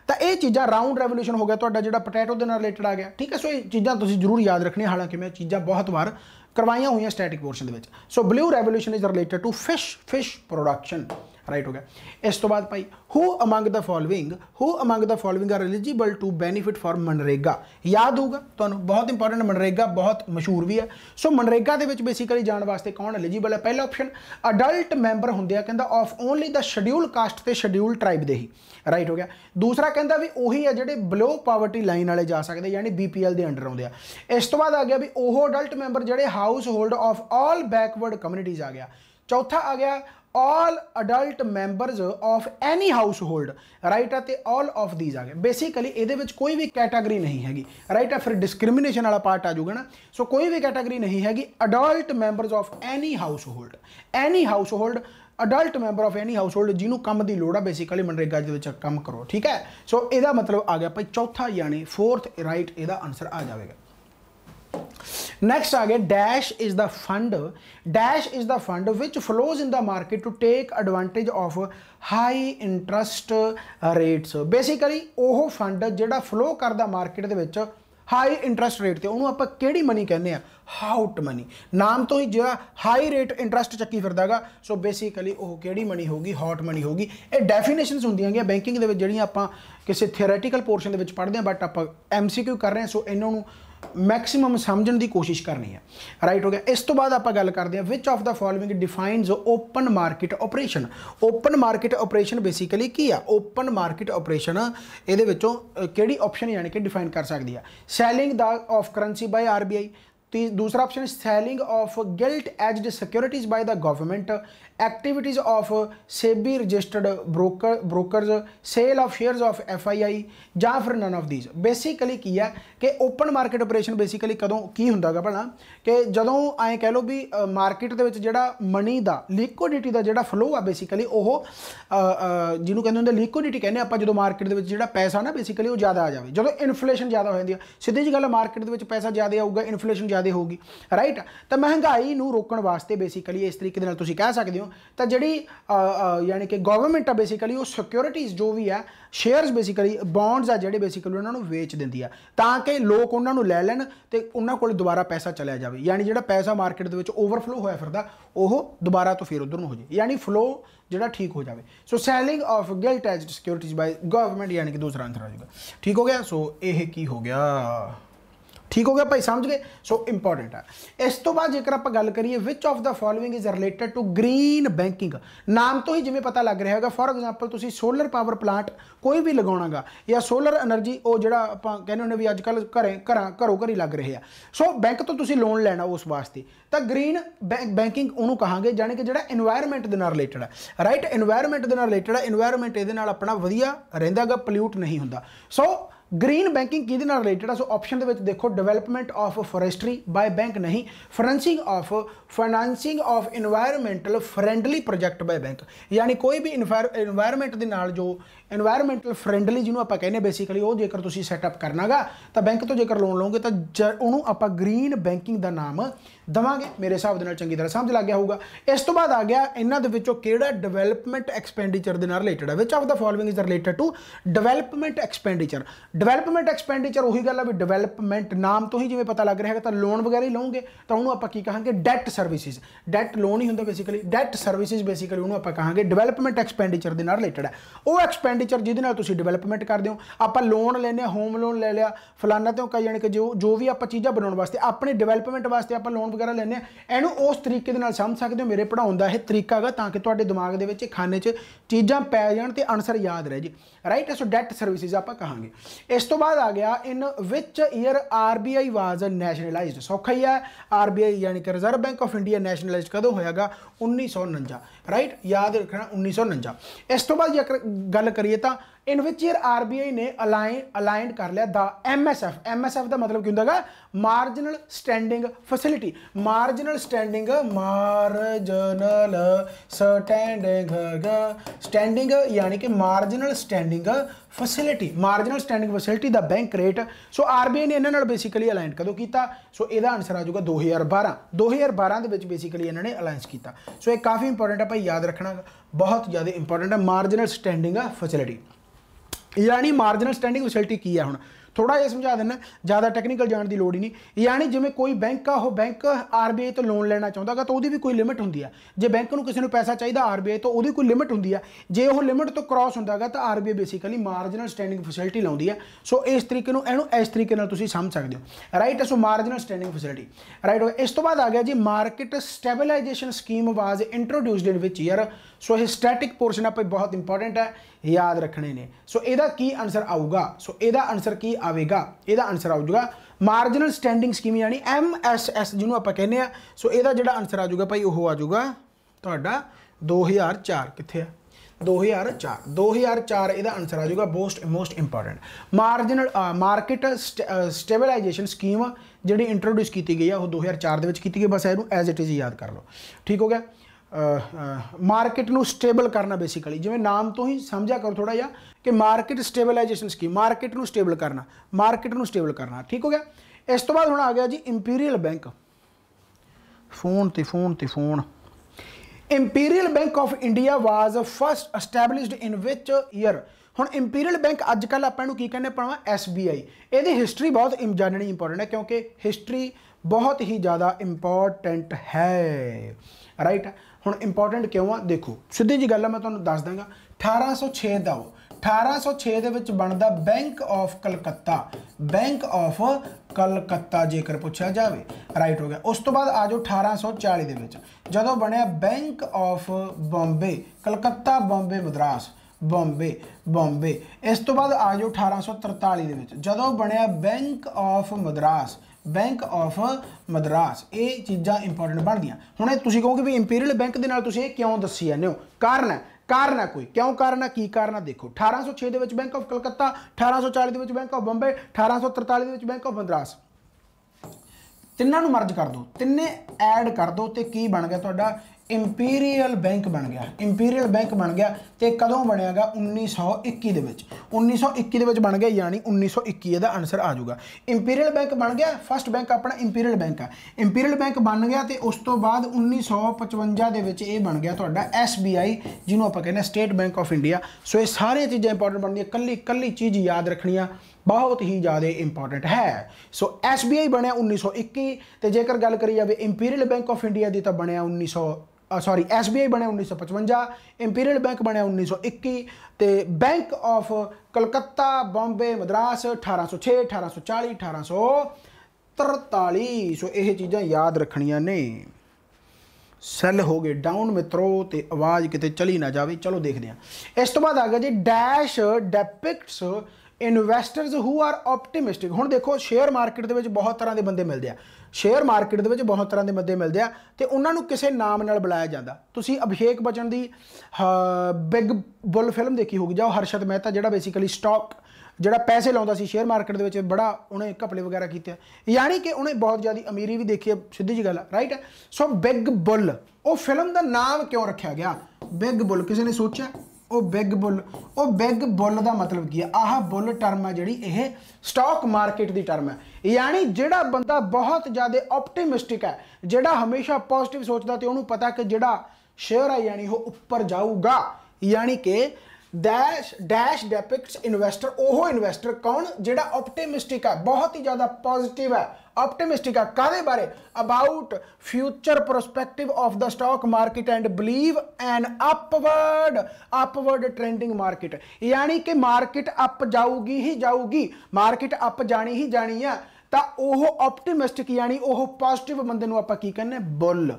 ਤਾਂ ਇਹ ਚੀਜ਼ਾਂ ਰਾਉਂਡ ਰੈਵੋਲੂਸ਼ਨ ਹੋ ਗਿਆ ਤੁਹਾਡਾ ਜਿਹੜਾ ਪੋਟੈਟੋ ਦੇ ਨਾਲ ਰਿਲੇਟਡ ਆ ਗਿਆ ਠੀਕ ਹੈ ਸੋ ਇਹ ਚੀਜ਼ਾਂ ਤੁਸੀਂ ਜ਼ਰੂਰ ਯਾਦ ਰੱਖਣੀਆਂ ਹਾਲਾਂਕਿ ਮੈਂ ਚੀਜ਼ਾਂ ਬਹੁਤ ਵਾਰ ਕਰਵਾਈਆਂ ਹੋਈਆਂ ਸਟੈਟਿਕ ਪੋਰਸ਼ਨ ਦੇ ਵਿੱਚ so blue revolution is related to fish fish production right ਹੋ ਗਿਆ ਇਸ ਤੋਂ ਬਾਅਦ ਭਾਈ who among the following who among the following are eligible to benefit for ਮਨਰੇਗਾ ਯਾਦ ਹੋਊਗਾ ਤੁਹਾਨੂੰ ਬਹੁਤ ਇੰਪੋਰਟੈਂਟ ਮਨਰੇਗਾ ਬਹੁਤ ਮਸ਼ਹੂਰ ਵੀ ਹੈ ਸੋ ਮਨਰੇਗਾ ਦੇ ਵਿੱਚ ਬੇਸਿਕਲੀ ਜਾਣ ਵਾਸਤੇ ਕੌਣ ਐਲੀਜੀਬਲ ਹੈ ਪਹਿਲਾ ਆਪਸ਼ਨ ਅਡਲਟ ਮੈਂਬਰ ਹੁੰਦੇ ਆ ਕਹਿੰਦਾ of only the scheduled caste ਤੇ ਸ਼ਡਿਊਲ ਟ੍ਰਾਈਬ ਦੇ ਹੀ ਰਾਈਟ ਹੋ ਗਿਆ ਦੂਸਰਾ ਕਹਿੰਦਾ ਵੀ ਉਹੀ ਆ ਜਿਹੜੇ ਬਲੋ ਪਾਵਰਟੀ ਲਾਈਨ ਵਾਲੇ ਜਾ ਸਕਦੇ ਯਾਨੀ ਬੀਪੀਐਲ ਦੇ ਅੰਡਰ ਆਉਂਦੇ ਆ ਇਸ ਤੋਂ ਬਾਅਦ ਆ ਗਿਆ ਵੀ ਉਹ ਅਡਲਟ ਮੈਂਬਰ ਜਿਹੜੇ household of all backward communities ਆ ਗਿਆ ਚੌਥਾ ਆ ਗਿਆ all adult members of any household right ਆ ਤੇ ਆਲ ਆਫ ਥੀਸ ਆ ਗਏ ਬੇਸਿਕਲੀ ਇਹਦੇ ਵਿੱਚ ਕੋਈ ਵੀ ਕੈਟਾਗਰੀ ਨਹੀਂ ਹੈਗੀ ਰਾਈਟ ਆ ਫਿਰ ਡਿਸਕ੍ਰਿਮੀਨੇਸ਼ਨ ਵਾਲਾ ਪਾਰਟ ਆ ਜਾਊਗਾ ਨਾ ਸੋ ਕੋਈ ਵੀ ਕੈਟਾਗਰੀ ਨਹੀਂ ਹੈਗੀ adult members of any household any household adult member of any household ਜਿਹਨੂੰ ਕੰਮ ਦੀ ਲੋੜ ਆ ਬੇਸਿਕਲੀ ਮਨਰੇਗਾ ਦੇ ਵਿੱਚ ਕੰਮ ਕਰੋ ਠੀਕ ਹੈ ਸੋ ਇਹਦਾ ਮਤਲਬ ਆ ਗਿਆ ਭਾਈ ਚੌਥਾ ਯਾਨੀ ਫੋਰਥ ਰਾਈਟ ਇਹਦਾ ਆਨਸਰ ਆ ਜਾਵੇਗਾ Next again, dash is the fund dash is the fund which flows in the market to take advantage of high interest rates basically ਉਹ ਫੰਡ ਜਿਹੜਾ ਫਲੋ ਕਰਦਾ ਮਾਰਕੀਟ ਦੇ ਵਿੱਚ ਹਾਈ ਇੰਟਰਸਟ ਰੇਟ ਤੇ ਉਹਨੂੰ ਆਪਾਂ ਕਿਹੜੀ ਮਨੀ ਕਹਿੰਦੇ ਆ ਹਾਊਟ ਮਨੀ ਨਾਮ ਤੋਂ ਹੀ ਜਿਹੜਾ ਹਾਈ ਰੇਟ ਇੰਟਰਸਟ ਚੱਕੀ ਫਿਰਦਾਗਾ ਸੋ ਬੇਸਿਕਲੀ ਉਹ ਕਿਹੜੀ ਮਨੀ ਹੋਗੀ ਹੌਟ ਮਨੀ ਹੋਗੀ ਇਹ ਡੈਫੀਨੇਸ਼ਨਸ ਹੁੰਦੀਆਂ ਗਿਆ ਬੈਂਕਿੰਗ ਦੇ ਵਿੱਚ ਜਿਹੜੀਆਂ ਆਪਾਂ ਕਿਸੇ ਥਿਓਰੀਟੀਕਲ ਪੋਰਸ਼ਨ ਦੇ ਵਿੱਚ ਪੜ੍ਹਦੇ ਆ ਬਟ ਆਪਾਂ ਐਮਸੀਕਿਊ ਕਰ ਰਹੇ ਆ ਸੋ ਇਹਨਾਂ ਨੂੰ ਮੈਕਸਿਮਮ ਸਮਝਣ ਦੀ ਕੋਸ਼ਿਸ਼ ਕਰਨੀ ਹੈ ਰਾਈਟ ਹੋ ਗਿਆ ਇਸ ਤੋਂ ਬਾਅਦ ਆਪਾਂ ਗੱਲ ਕਰਦੇ ਹਾਂ which of the following defines open market operation open market operation basically ਕੀ ਆ ਓਪਨ ਮਾਰਕੀਟ ਆਪਰੇਸ਼ਨ ਇਹਦੇ ਵਿੱਚੋਂ ਕਿਹੜੀ ਆਪਸ਼ਨ ਯਾਨੀ ਕਿ ਡਿਫਾਈਨ ਕਰ ਸਕਦੀ ਆ selling the of currency by RBI ਦੂਸਰਾ option selling of gilt edged securities by the government activities of SEBI registered broker brokers sell of shares of FII ਜਾਂ ਫਿਰ ਨਨ ਆਫ ਥੀਸ ਬੇਸਿਕਲੀ ਕੀ ਹੈ ਕਿ open market operation basically ਕਦੋਂ ਕੀ ਹੁੰਦਾਗਾ ਭਲਾ ਕਿ ਜਦੋਂ ਐਂ ਕਹਿ ਲਓ ਵੀ ਮਾਰਕੀਟ ਦੇ ਵਿੱਚ ਜਿਹੜਾ ਮਨੀ ਦਾ ਲਿਕੁਇਡਿਟੀ ਦਾ ਜਿਹੜਾ ਫਲੋ ਆ ਬੇਸਿਕਲੀ ਉਹ ਜਿਹਨੂੰ ਕਹਿੰਦੇ ਹੁੰਦੇ ਲਿਕੁਇਡਿਟੀ ਕਹਿੰਦੇ ਆਪਾਂ ਜਦੋਂ ਮਾਰਕੀਟ ਦੇ ਵਿੱਚ ਜਿਹੜਾ ਪੈਸਾ ਨਾ ਬੇਸਿਕਲੀ ਉਹ ਜ਼ਿਆਦਾ ਆ ਜਾਵੇ ਜਦੋਂ ਇਨਫਲੇਸ਼ਨ ਜ਼ਿਆਦਾ ਹੋ ਜਾਂਦੀ ਹੈ ਸਿੱਧੀ ਜੀ ਗੱਲ ਮਾਰਕੀਟ ਦੇ ਵਿੱਚ ਪੈਸਾ ਜ਼ਿਆਦਾ ਆਊਗਾ ਇਨਫਲੇਸ਼ਨ ਜ਼ਿਆਦਾ ਹੋਊਗੀ ਰਾਈਟ ਤਾਂ ਮਹਿੰਗਾਈ ਨੂੰ ਰੋਕਣ ਵਾਸਤੇ ਬੇਸਿਕਲੀ ਇਸ ਤਰੀਕੇ ਦੇ ਨਾਲ ਤੁਸੀਂ ਕਹਿ ਸਕਦੇ ਹੋ ਤਾਂ ਜਿਹੜੀ ਯਾਨੀ ਕਿ ਗਵਰਨਮੈਂਟ ਆ ਬੇਸਿਕਲੀ ਉਹ ਸਿਕਿਉਰਿਟੀਜ਼ ਜੋ ਵੀ ਆ ਸ਼ੇਅਰਸ ਬੇਸਿਕਲੀ ਬੌਂਡਸ ਆ ਜਿਹੜੇ ਬੇਸਿਕਲੀ ਉਹਨਾਂ ਨੂੰ ਵੇਚ ਦਿੰਦੀ ਆ ਤਾਂ ਕਿ ਲੋਕ ਉਹਨਾਂ ਨੂੰ ਲੈ ਲੈਣ ਤੇ ਉਹਨਾਂ ਕੋਲ ਦੁਬਾਰਾ ਪੈਸਾ ਚਲਿਆ ਜਾਵੇ ਯਾਨੀ ਜਿਹੜਾ ਪੈਸਾ ਮਾਰਕੀਟ ਦੇ ਵਿੱਚ ਓਵਰਫਲੋ ਹੋਇਆ ਫਿਰਦਾ ਉਹ ਦੁਬਾਰਾ ਤੋਂ ਫੇਰ ਉਧਰ ਨੂੰ ਹੋ ਜਾਏ ਯਾਨੀ ਫਲੋ ਜਿਹੜਾ ਠੀਕ ਹੋ ਜਾਵੇ so selling of gilt edge securities by government ਯਾਨੀ ਕਿ ਦੂਸਰਾ ਆਨਸਰ ਹੋ ਜਾਊਗਾ ਠੀਕ ਹੋ ਗਿਆ ਸੋ ਇਹ ਕੀ ਹੋ ਗਿਆ ਠੀਕ ਹੋ ਗਿਆ ਭਾਈ ਸਮਝ ਗਏ ਸੋ ਇੰਪੋਰਟੈਂਟ ਆ ਇਸ ਤੋਂ ਬਾਅਦ ਜੇਕਰ ਆਪਾਂ ਗੱਲ ਕਰੀਏ which of the following is related to green banking ਨਾਮ ਤੋਂ ਹੀ ਜਿਵੇਂ ਪਤਾ ਲੱਗ ਰਿਹਾ ਹੋਗਾ ਫੋਰ ਐਗਜ਼ਾਮਪਲ ਤੁਸੀਂ ਸੋਲਰ ਪਾਵਰ ਪਲਾਂਟ ਕੋਈ ਵੀ ਲਗਾਉਣਾਗਾ ਜਾਂ ਸੋਲਰ એનર્ਜੀ ਉਹ ਜਿਹੜਾ ਆਪਾਂ ਕਹਿੰਦੇ ਹੁੰਦੇ ਵੀ ਅੱਜ ਕੱਲ ਘਰੇ ਘਰਾਂ ਘਰੋ ਘਰੀ ਲੱਗ ਰਹੇ ਆ ਸੋ ਬੈਂਕ ਤੋਂ ਤੁਸੀਂ ਲੋਨ ਲੈਣਾ ਉਸ ਵਾਸਤੇ ਤਾਂ ਗ੍ਰੀਨ ਬੈਂਕਿੰਗ ਉਹਨੂੰ ਕਹਾਂਗੇ ਜਾਨੀ ਕਿ ਜਿਹੜਾ এনवायरमेंट ਦੇ ਨਾਲ ਰਿਲੇਟਡ ਹੈ ਰਾਈਟ এনवायरमेंट ਦੇ ਨਾਲ ਰਿਲੇਟਡ ਹੈ এনवायरमेंट ਇਹਦੇ ਨਾਲ ਆਪਣਾ ਵਧੀਆ ਰਹਿੰਦਾਗਾ ਪੋਲਿਊਟ ਨਹੀਂ ਹੁੰਦਾ ਸੋ ਗ੍ਰੀਨ ਬੈਂਕਿੰਗ ਕਿਹਦੇ ਨਾਲ ਰਿਲੇਟਡ ਆ ਸੋ ਆਪਸ਼ਨ ਦੇ ਵਿੱਚ ਦੇਖੋ development of forestry by bank ਨਹੀਂ financing of financing of environmental friendly project by bank ਯਾਨੀ ਕੋਈ ਵੀ এনवायरमेंट ਦੇ ਨਾਲ ਜੋ এনवायरमेंटਲ ਫ੍ਰੈਂਡਲੀ ਜਿਹਨੂੰ ਆਪਾਂ ਕਹਿੰਦੇ ਬੇਸਿਕਲੀ ਉਹ ਜੇਕਰ ਤੁਸੀਂ ਸੈਟਅਪ ਕਰਨਾਗਾ ਤਾਂ ਬੈਂਕ ਤੋਂ ਜੇਕਰ ਲੋਨ ਲਓਗੇ ਤਾਂ ਉਹਨੂੰ ਆਪਾਂ ਗ੍ਰੀਨ ਬੈਂਕਿੰਗ ਦਾ ਨਾਮ ਦਵਾਂਗੇ ਮੇਰੇ ਹਿਸਾਬ ਦੇ ਨਾਲ ਚੰਗੀ ਤਰ੍ਹਾਂ ਸਮਝ ਲੱਗ ਗਿਆ ਹੋਊਗਾ ਇਸ ਤੋਂ ਬਾਅਦ ਆ ਗਿਆ ਇਹਨਾਂ ਦੇ ਵਿੱਚੋਂ ਕਿਹੜਾ ਡਿਵੈਲਪਮੈਂਟ ਐਕਸਪੈਂਡੀਚਰ ਦੇ ਨਾਲ ਰਿਲੇਟਡ ਹੈ which of the following is related to development expenditure development expenditure ਉਹੀ ਗੱਲ ਆ ਵੀ ਡਿਵੈਲਪਮੈਂਟ ਨਾਮ ਤੋਂ ਹੀ ਜਿਵੇਂ ਪਤਾ ਲੱਗ ਰਿਹਾ ਹੈ ਤਾਂ ਲੋਨ ਵਗੈਰਾ ਹੀ ਲਵੋਗੇ ਤਾਂ ਉਹਨੂੰ ਆਪਾਂ ਕੀ ਕਹਾਂਗੇ ਡੈਟ ਸਰਵਿਸਿਜ਼ ਡੈਟ ਲੋਨ ਹੀ ਹੁੰਦਾ ਬੇਸਿਕਲੀ ਡੈਟ ਸਰਵਿਸਿਜ਼ ਬੇਸਿਕਲੀ ਉਹਨੂੰ ਆਪਾਂ ਕਹਾਂਗੇ ਡਿਵੈਲਪਮੈਂਟ ਐਕਸਪੈਂਡੀਚਰ ਦੇ ਨਾਲ ਰਿਲੇਟਡ ਹੈ ਉਹ ਐਕਸਪੈਂਡੀਚਰ ਜਿਹਦੇ ਨਾਲ ਤੁਸੀਂ ਡਿਵੈਲਪਮੈਂਟ ਕਰਦੇ ਹੋ ਆਪਾਂ ਲੋਨ ਲੈਨੇ ਹੋਮ ਲੋਨ ਲੈ ਲਿਆ ਫਲਾਨਾ ਤੋਂ ਕਈ ਕਹੀ ਕਿ ਜੋ ਜੋ ਵੀ ਆਪਾਂ ਚੀਜ਼ਾਂ ਬਣਾਉਣ ਵਾਸਤੇ ਆਪਣੇ ਡਿਵੈਲਪਮੈਂਟ ਵਾਸਤੇ ਆਪਾਂ ਲੋਨ ਵਗੈਰਾ ਲੈਣੇ ਆ ਇਹਨੂੰ ਉਸ ਤਰੀਕੇ ਦੇ ਨਾਲ ਸਮਝ ਸਕਦੇ ਹੋ ਮੇਰੇ ਪੜਾਉਣ ਦਾ ਇਹ ਤਰੀਕਾ ਹੈਗਾ ਤਾਂ ਕਿ ਤੁਹਾਡੇ ਦਿਮਾਗ ਦੇ ਵਿੱਚ ਖਾਨੇ 'ਚ ਚੀਜ਼ਾਂ ਪੈ ਜਾਣ ਤੇ ਆਨਸਰ ਯਾਦ ਰਹਿ ਜੇ ਰਾਈਟ ਸੋ ਡੈਟ ਸਰਵਿਸਿਜ਼ ਆਪਾਂ ਕਹਾਂਗੇ ਇਸ ਤੋਂ ਬਾਅਦ ਆ ਗਿਆ ਇਨ ਵਿਚ ਈਅਰ ਆਰਬੀਆਈ ਵਾਜ਼ ਨੈਸ਼ਨਲਾਈਜ਼ਡ ਸੌਖਾ ਹੀ ਹੈ ਆਰਬੀਆਈ ਯਾਨੀ ਕਿ reserve bank of India nationalised ਕਦੋਂ ਹੋਇਆਗਾ 1949 ਰਾਈਟ ਯਾਦ ਰੱਖਣਾ 1949 ਇਸ ਤੋਂ ਬਾਅਦ ਜੇ ਗੱਲ ਕਰੀਏ ਤਾਂ ਇਨ ਵਿਚ ਈਅਰ ਆਰਬੀਆਈ ਨੇ ਅਲਾਈਨ ਅਲਾਈਨਡ ਕਰ ਲਿਆ ਦਾ ਐਮਐਸਐਫ ਐਮਐਸਐਫ ਦਾ ਮਤਲਬ ਕੀ ਹੁੰਦਾਗਾ marginal standing facility marginal standing marginal standing standing ਯਾਨੀ ਕਿ marginal standing facility marginal standing facility the bank rate so RBI ਨੇ ਇਹਨਾਂ ਨਾਲ ਬੇਸਿਕਲੀ ਅਲਾਈਨ ਕਦੋਂ ਕੀਤਾ ਸੋ ਇਹਦਾ ਆਨਸਰ ਆ ਜਾਊਗਾ 2012 2012 ਦੇ ਵਿੱਚ ਬੇਸਿਕਲੀ ਇਹਨਾਂ ਨੇ ਅਲਾਈਨਸ ਕੀਤਾ ਸੋ ਇਹ ਕਾਫੀ ਇੰਪੋਰਟੈਂਟ ਹੈ ਭਾਈ ਯਾਦ ਰੱਖਣਾ ਬਹੁਤ ਜ਼ਿਆਦਾ ਇੰਪੋਰਟੈਂਟ ਹੈ ਮਾਰਜਨਲ ਸਟੈਂਡਿੰਗ ਆ ਫੈਸਿਲਿਟੀ ਯਾਨੀ ਮਾਰਜਨਲ ਸਟੈਂਡਿੰਗ ਫੈਸਿਲਿਟੀ ਕੀ ਹੈ ਹੁਣ ਥੋੜਾ ਜਿਹਾ ਸਮਝਾ ਦਿੰਨਾ ਜਿਆਦਾ ਟੈਕਨੀਕਲ ਜਾਣ ਦੀ ਲੋੜ ਹੀ ਨਹੀਂ ਯਾਨੀ ਜਿਵੇਂ ਕੋਈ ਬੈਂਕ ਆ ਉਹ ਬੈਂਕ ਆਰਬੀਆਈ ਤੋਂ ਲੋਨ ਲੈਣਾ ਚਾਹੁੰਦਾਗਾ ਤਾਂ ਉਹਦੀ ਵੀ ਕੋਈ ਲਿਮਿਟ ਹੁੰਦੀ ਆ ਜੇ ਬੈਂਕ ਨੂੰ ਕਿਸੇ ਨੂੰ ਪੈਸਾ ਚਾਹੀਦਾ ਆਰਬੀਆਈ ਤੋਂ ਉਹਦੀ ਕੋਈ ਲਿਮਿਟ ਹੁੰਦੀ ਆ ਜੇ ਉਹ ਲਿਮਿਟ ਤੋਂ ਕ੍ਰਾਸ ਹੁੰਦਾਗਾ ਤਾਂ RBI basically marginal standing facility ਲਾਉਂਦੀ ਆ ਸੋ ਇਸ ਤਰੀਕੇ ਨੂੰ ਇਹਨੂੰ ਇਸ ਤਰੀਕੇ ਨਾਲ ਤੁਸੀਂ ਸਮਝ ਸਕਦੇ ਹੋ right so marginal standing facility right ਇਸ ਤੋਂ ਬਾਅਦ ਆ ਗਿਆ ਜੀ market stabilization scheme was introduced in which year so ਇਹ ਸਟੈਟਿਕ ਪੋਰਸ਼ਨ ਆਪੇ ਬਹੁਤ ਇੰਪੋਰਟੈਂਟ ਹੈ ਯਾਦ ਰੱਖਣੇ ਨੇ ਸੋ ਇਹਦਾ ਕੀ ਆਨਸਰ ਆਊਗਾ ਸੋ ਇਹਦਾ ਆਨਸਰ ਕੀ ਆਵੇਗਾ ਇਹਦਾ ਆਨਸਰ ਆਊਗਾ ਮਾਰਜਨਲ ਸਟੈਂਡਿੰਗ ਸਕੀਮ ਯਾਨੀ ਐਮ ਐਸ ਐਸ ਜਿਹਨੂੰ ਆਪਾਂ ਕਹਿੰਦੇ ਆ ਸੋ ਇਹਦਾ ਜਿਹੜਾ ਆਨਸਰ ਆਜੂਗਾ ਭਾਈ ਉਹ ਆਜੂਗਾ ਤੁਹਾਡਾ 2004 ਕਿੱਥੇ ਆ 2004 2004 ਇਹਦਾ ਆਨਸਰ ਆ ਜਾਊਗਾ most most important marginal market stabilization scheme ਜਿਹੜੀ ਇੰਟਰੋਡਿਊਸ ਕੀਤੀ ਗਈ ਆ ਉਹ 2004 ਦੇ ਵਿੱਚ ਕੀਤੀ ਗਈ ਬਸ ਇਹਨੂੰ ਐਜ਼ ਇਟ ਇਜ਼ ਯਾਦ ਕਰ ਲਓ ਠੀਕ ਹੋ ਗਿਆ ਮਾਰਕੀਟ ਨੂੰ ਸਟੇਬਲ ਕਰਨਾ ਬੇਸਿਕਲੀ ਜਿਵੇਂ ਨਾਮ ਤੋਂ ਹੀ ਸਮਝਿਆ ਕਰੋ ਥੋੜਾ ਜਿਹਾ ਕਿ ਮਾਰਕੀਟ ਸਟੇਬਲਾਈਜੇਸ਼ਨ ਸਕੀਮ ਮਾਰਕੀਟ ਨੂੰ ਸਟੇਬਲ ਕਰਨਾ ਮਾਰਕੀਟ ਨੂੰ ਸਟੇਬਲ ਕਰਨਾ ਠੀਕ ਹੋ ਗਿਆ ਇਸ ਤੋਂ ਬਾਅਦ ਹੁਣ ਆ ਗਿਆ ਜੀ ਇੰਪੀਰੀਅਲ ਬੈਂਕ ਫੋਨ ਤੇ ਫੋਨ ਤੇ phone imperial bank of India was first established in which year ਹੁਣ ਇੰਪੀਰੀਅਲ ਬੈਂਕ ਅੱਜ ਕੱਲ ਆਪਾਂ ਨੂੰ ਕੀ ਕਹਿੰਦੇ ਪਾਵਾਂ SBI ਇਹਦੀ ਹਿਸਟਰੀ ਬਹੁਤ ਜਾਣਨੀ ਇੰਪੋਰਟੈਂਟ ਹੈ ਕਿਉਂਕਿ ਹਿਸਟਰੀ ਬਹੁਤ ਹੀ ਜ਼ਿਆਦਾ ਇੰਪੋਰਟੈਂਟ ਹੈ ਰਾਈਟ ਹੁਣ ਇੰਪੋਰਟੈਂਟ ਕਿਉਂ ਆ ਦੇਖੋ ਸਿੱਧੀ ਜੀ ਗੱਲ ਆ ਮੈਂ ਤੁਹਾਨੂੰ ਦੱਸ ਦਾਂਗਾ 1806 ਦਾ ਉਹ 1806 ਦੇ ਵਿੱਚ ਬਣਦਾ bank of Calcutta bank of Calcutta ਜੇਕਰ ਪੁੱਛਿਆ ਜਾਵੇ ਰਾਈਟ ਹੋ ਗਿਆ ਉਸ ਤੋਂ ਬਾਅਦ ਆ ਜੋ 1840 ਦੇ ਵਿੱਚ ਜਦੋਂ ਬਣਿਆ ਬੈਂਕ ਆਫ ਬੰਬੇ ਕਲਕੱਤਾ ਬੰਬੇ ਮਦਰਾਸ ਬੰਬੇ ਬੰਬੇ ਇਸ ਤੋਂ ਬਾਅਦ ਆ ਜੋ 1843 ਦੇ ਵਿੱਚ ਜਦੋਂ ਬਣਿਆ bank of Madras bank of Madras ਇਹ ਚੀਜ਼ਾਂ ਇੰਪੋਰਟੈਂਟ ਬਣਦੀਆਂ ਹੁਣ ਤੁਸੀਂ ਕਹੋਗੇ ਵੀ ਇੰਪੀਰੀਅਲ ਬੈਂਕ ਦੇ ਨਾਲ ਤੁਸੀਂ ਇਹ ਕਿਉਂ ਦੱਸੀ ਜਾਂਦੇ ਹੋ ਕਾਰਨ ਹੈ ਕਾਰਨ ਹੈ ਕੋਈ ਕਿਉਂ ਕਾਰਨ ਹੈ ਕੀ ਕਾਰਨ ਹੈ ਦੇਖੋ 1806 ਦੇ ਵਿੱਚ ਬੈਂਕ ਆਫ ਕਲਕੱਤਾ 1840 ਦੇ ਵਿੱਚ ਬੈਂਕ ਆਫ ਬੰਬੇ 1843 ਦੇ ਵਿੱਚ ਬੈਂਕ ਆਫ ਮਦਰਾਸ ਤਿੰਨਾਂ ਨੂੰ ਮਰਜ ਕਰ ਦੋ ਤਿੰਨੇ ਐਡ ਕਰ ਦੋ ਤੇ ਕੀ ਬਣ ਗਿਆ ਤੁਹਾਡਾ ਇੰਪੀਰੀਅਲ ਬੈਂਕ ਬਣ ਗਿਆ ਇੰਪੀਰੀਅਲ ਬੈਂਕ ਬਣ ਗਿਆ ਤੇ ਕਦੋਂ ਬਣਿਆਗਾ 1921 ਦੇ ਵਿੱਚ 1921 ਦੇ ਵਿੱਚ ਬਣ ਗਿਆ ਯਾਨੀ 1921 ਇਹਦਾ ਆਨਸਰ ਆ ਜਾਊਗਾ ਇੰਪੀਰੀਅਲ ਬੈਂਕ ਬਣ ਗਿਆ ਫਰਸਟ ਬੈਂਕ ਆਪਣਾ ਇੰਪੀਰੀਅਲ ਬੈਂਕ ਆ ਇੰਪੀਰੀਅਲ ਬੈਂਕ ਬਣ ਗਿਆ ਤੇ ਉਸ ਤੋਂ ਬਾਅਦ 1955 ਦੇ ਵਿੱਚ ਇਹ ਬਣ ਗਿਆ ਤੁਹਾਡਾ SBI ਜਿਹਨੂੰ ਆਪਾਂ ਕਹਿੰਦੇ state bank of India so ਇਹ ਸਾਰੀਆਂ ਚੀਜ਼ਾਂ ਇੰਪੋਰਟੈਂਟ ਬਣਦੀਆਂ ਕੱਲੀ ਕੱਲੀ ਚੀਜ਼ ਯਾਦ ਰੱਖਣੀਆਂ ਬਹੁਤ ਹੀ ਜ਼ਿਆਦਾ ਇੰਪੋਰਟੈਂਟ ਹੈ ਸੋ SBI ਬਣਿਆ 1921 ਤੇ ਜੇਕਰ ਗੱਲ ਕਰੀ ਜਾਵੇ ਇੰਪੀਰੀਅਲ ਬੈਂਕ ਆਫ ਇੰਡੀਆ ਦੀ ਤਾਂ ਬਣਿਆ 1900 ਸੌਰੀ SBI ਬਣਿਆ 1955 ਇੰਪੀਰੀਅਲ ਬੈਂਕ ਬਣਿਆ 1921 ਤੇ bank of Calcutta Bombay Madras 1806 1840 1843 so ਇਹ ਚੀਜ਼ਾਂ ਯਾਦ ਰੱਖਣੀਆਂ ਨੇ ਸੈੱਲ ਹੋ ਗਏ ਡਾਊਨ ਮਿੱਤਰੋ ਤੇ ਆਵਾਜ਼ ਕਿਤੇ ਚਲੀ ਨਾ ਜਾਵੇ ਚਲੋ ਦੇਖਦੇ ਹਾਂ ਇਸ ਤੋਂ ਬਾਅਦ ਆ ਗਿਆ ਜੀ dash depicts investors who are optimistic ਹੁਣ ਦੇਖੋ ਸ਼ੇਅਰ ਮਾਰਕੀਟ ਦੇ ਵਿੱਚ ਬਹੁਤ ਤਰ੍ਹਾਂ ਦੇ ਬੰਦੇ ਮਿਲਦੇ ਆ ਸ਼ੇਅਰ ਮਾਰਕੀਟ ਦੇ ਵਿੱਚ ਬਹੁਤ ਤਰ੍ਹਾਂ ਦੇ ਬੰਦੇ ਮਿਲਦੇ ਆ ਤੇ ਉਹਨਾਂ ਨੂੰ ਕਿਸੇ ਨਾਮ ਨਾਲ ਬੁਲਾਇਆ ਜਾਂਦਾ ਤੁਸੀਂ ਅਭਿਸ਼ੇਕ ਬਚਨ ਦੀ ਬਿਗ ਬੁੱਲ ਫਿਲਮ ਦੇਖੀ ਹੋਗੀ ਜਾਂ ਹਰਸ਼ਦ ਮਹਿਤਾ ਜਿਹੜਾ ਬੇਸਿਕਲੀ ਸਟਾਕ ਜਿਹੜਾ ਪੈਸੇ ਲਾਉਂਦਾ ਸੀ ਸ਼ੇਅਰ ਮਾਰਕੀਟ ਦੇ ਵਿੱਚ ਬੜਾ ਉਹਨੇ ਘਪਲੇ ਵਗੈਰਾ ਕੀਤੇ ਯਾਨੀ ਕਿ ਉਹਨੇ ਬਹੁਤ ਜ਼ਿਆਦਾ ਅਮੀਰੀ ਵੀ ਦੇਖੀ ਸਿੱਧੀ ਜੀ ਗੱਲ ਹੈ ਰਾਈਟ ਸੋ ਬਿਗ ਬੁੱਲ ਉਹ ਫਿਲਮ ਦਾ ਨਾਮ ਕਿਉਂ ਰੱਖਿਆ ਗਿਆ ਬਿਗ ਬੁੱਲ ਕਿਸੇ ਨੇ ਸੋਚਿਆ ਉਹ ਬਿਗ ਬੁੱਲ ਉਹ ਬਿਗ ਬੁੱਲ ਦਾ ਮਤਲਬ ਕੀ ਹੈ ਆਹ ਬੁੱਲ ਟਰਮ ਹੈ ਜਿਹੜੀ ਇਹ ਸਟਾਕ ਮਾਰਕੀਟ ਦੀ ਟਰਮ ਹੈ ਯਾਨੀ ਜਿਹੜਾ ਬੰਦਾ ਬਹੁਤ ਜ਼ਿਆਦਾ ਆਪਟੀਮਿਸਟਿਕ ਹੈ ਜਿਹੜਾ ਹਮੇਸ਼ਾ ਪੋਜ਼ਿਟਿਵ ਸੋਚਦਾ ਤੇ ਉਹਨੂੰ ਪਤਾ ਕਿ ਜਿਹੜਾ ਸ਼ੇਅਰ ਹੈ ਯਾਨੀ ਉਹ ਉੱਪਰ ਜਾਊਗਾ ਯਾਨੀ ਕਿ ਡੈਸ਼ ਡੈਸ਼ ਡੈਪਿਕਟਸ ਇਨਵੈਸਟਰ ਉਹ ਇਨਵੈਸਟਰ ਕੌਣ ਜਿਹੜਾ ਆਪਟੀਮਿਸਟਿਕ ਹੈ ਬਹੁਤ ਹੀ ਜ਼ਿਆਦਾ ਪੋਜ਼ਿਟਿਵ ਹੈ ਆਪਟੀਮਿਸਟਿਕ ਹੈ ਕਾਦੇ ਬਾਰੇ about future prospective of the stock market and believe an upward upward trending market ਯਾਨੀ ਕਿ ਮਾਰਕੀਟ ਅਪ ਜਾਊਗੀ ਹੀ ਜਾਊਗੀ ਮਾਰਕੀਟ ਅਪ ਜਾਣੀ ਹੀ ਜਾਣੀ ਆ ਤਾਂ ਉਹ ਆਪਟੀਮਿਸਟਿਕ ਯਾਨੀ ਉਹ ਪੋਜ਼ਿਟਿਵ ਬੰਦੇ ਨੂੰ ਆਪਾਂ ਕੀ ਕਹਿੰਦੇ ਬੁੱਲ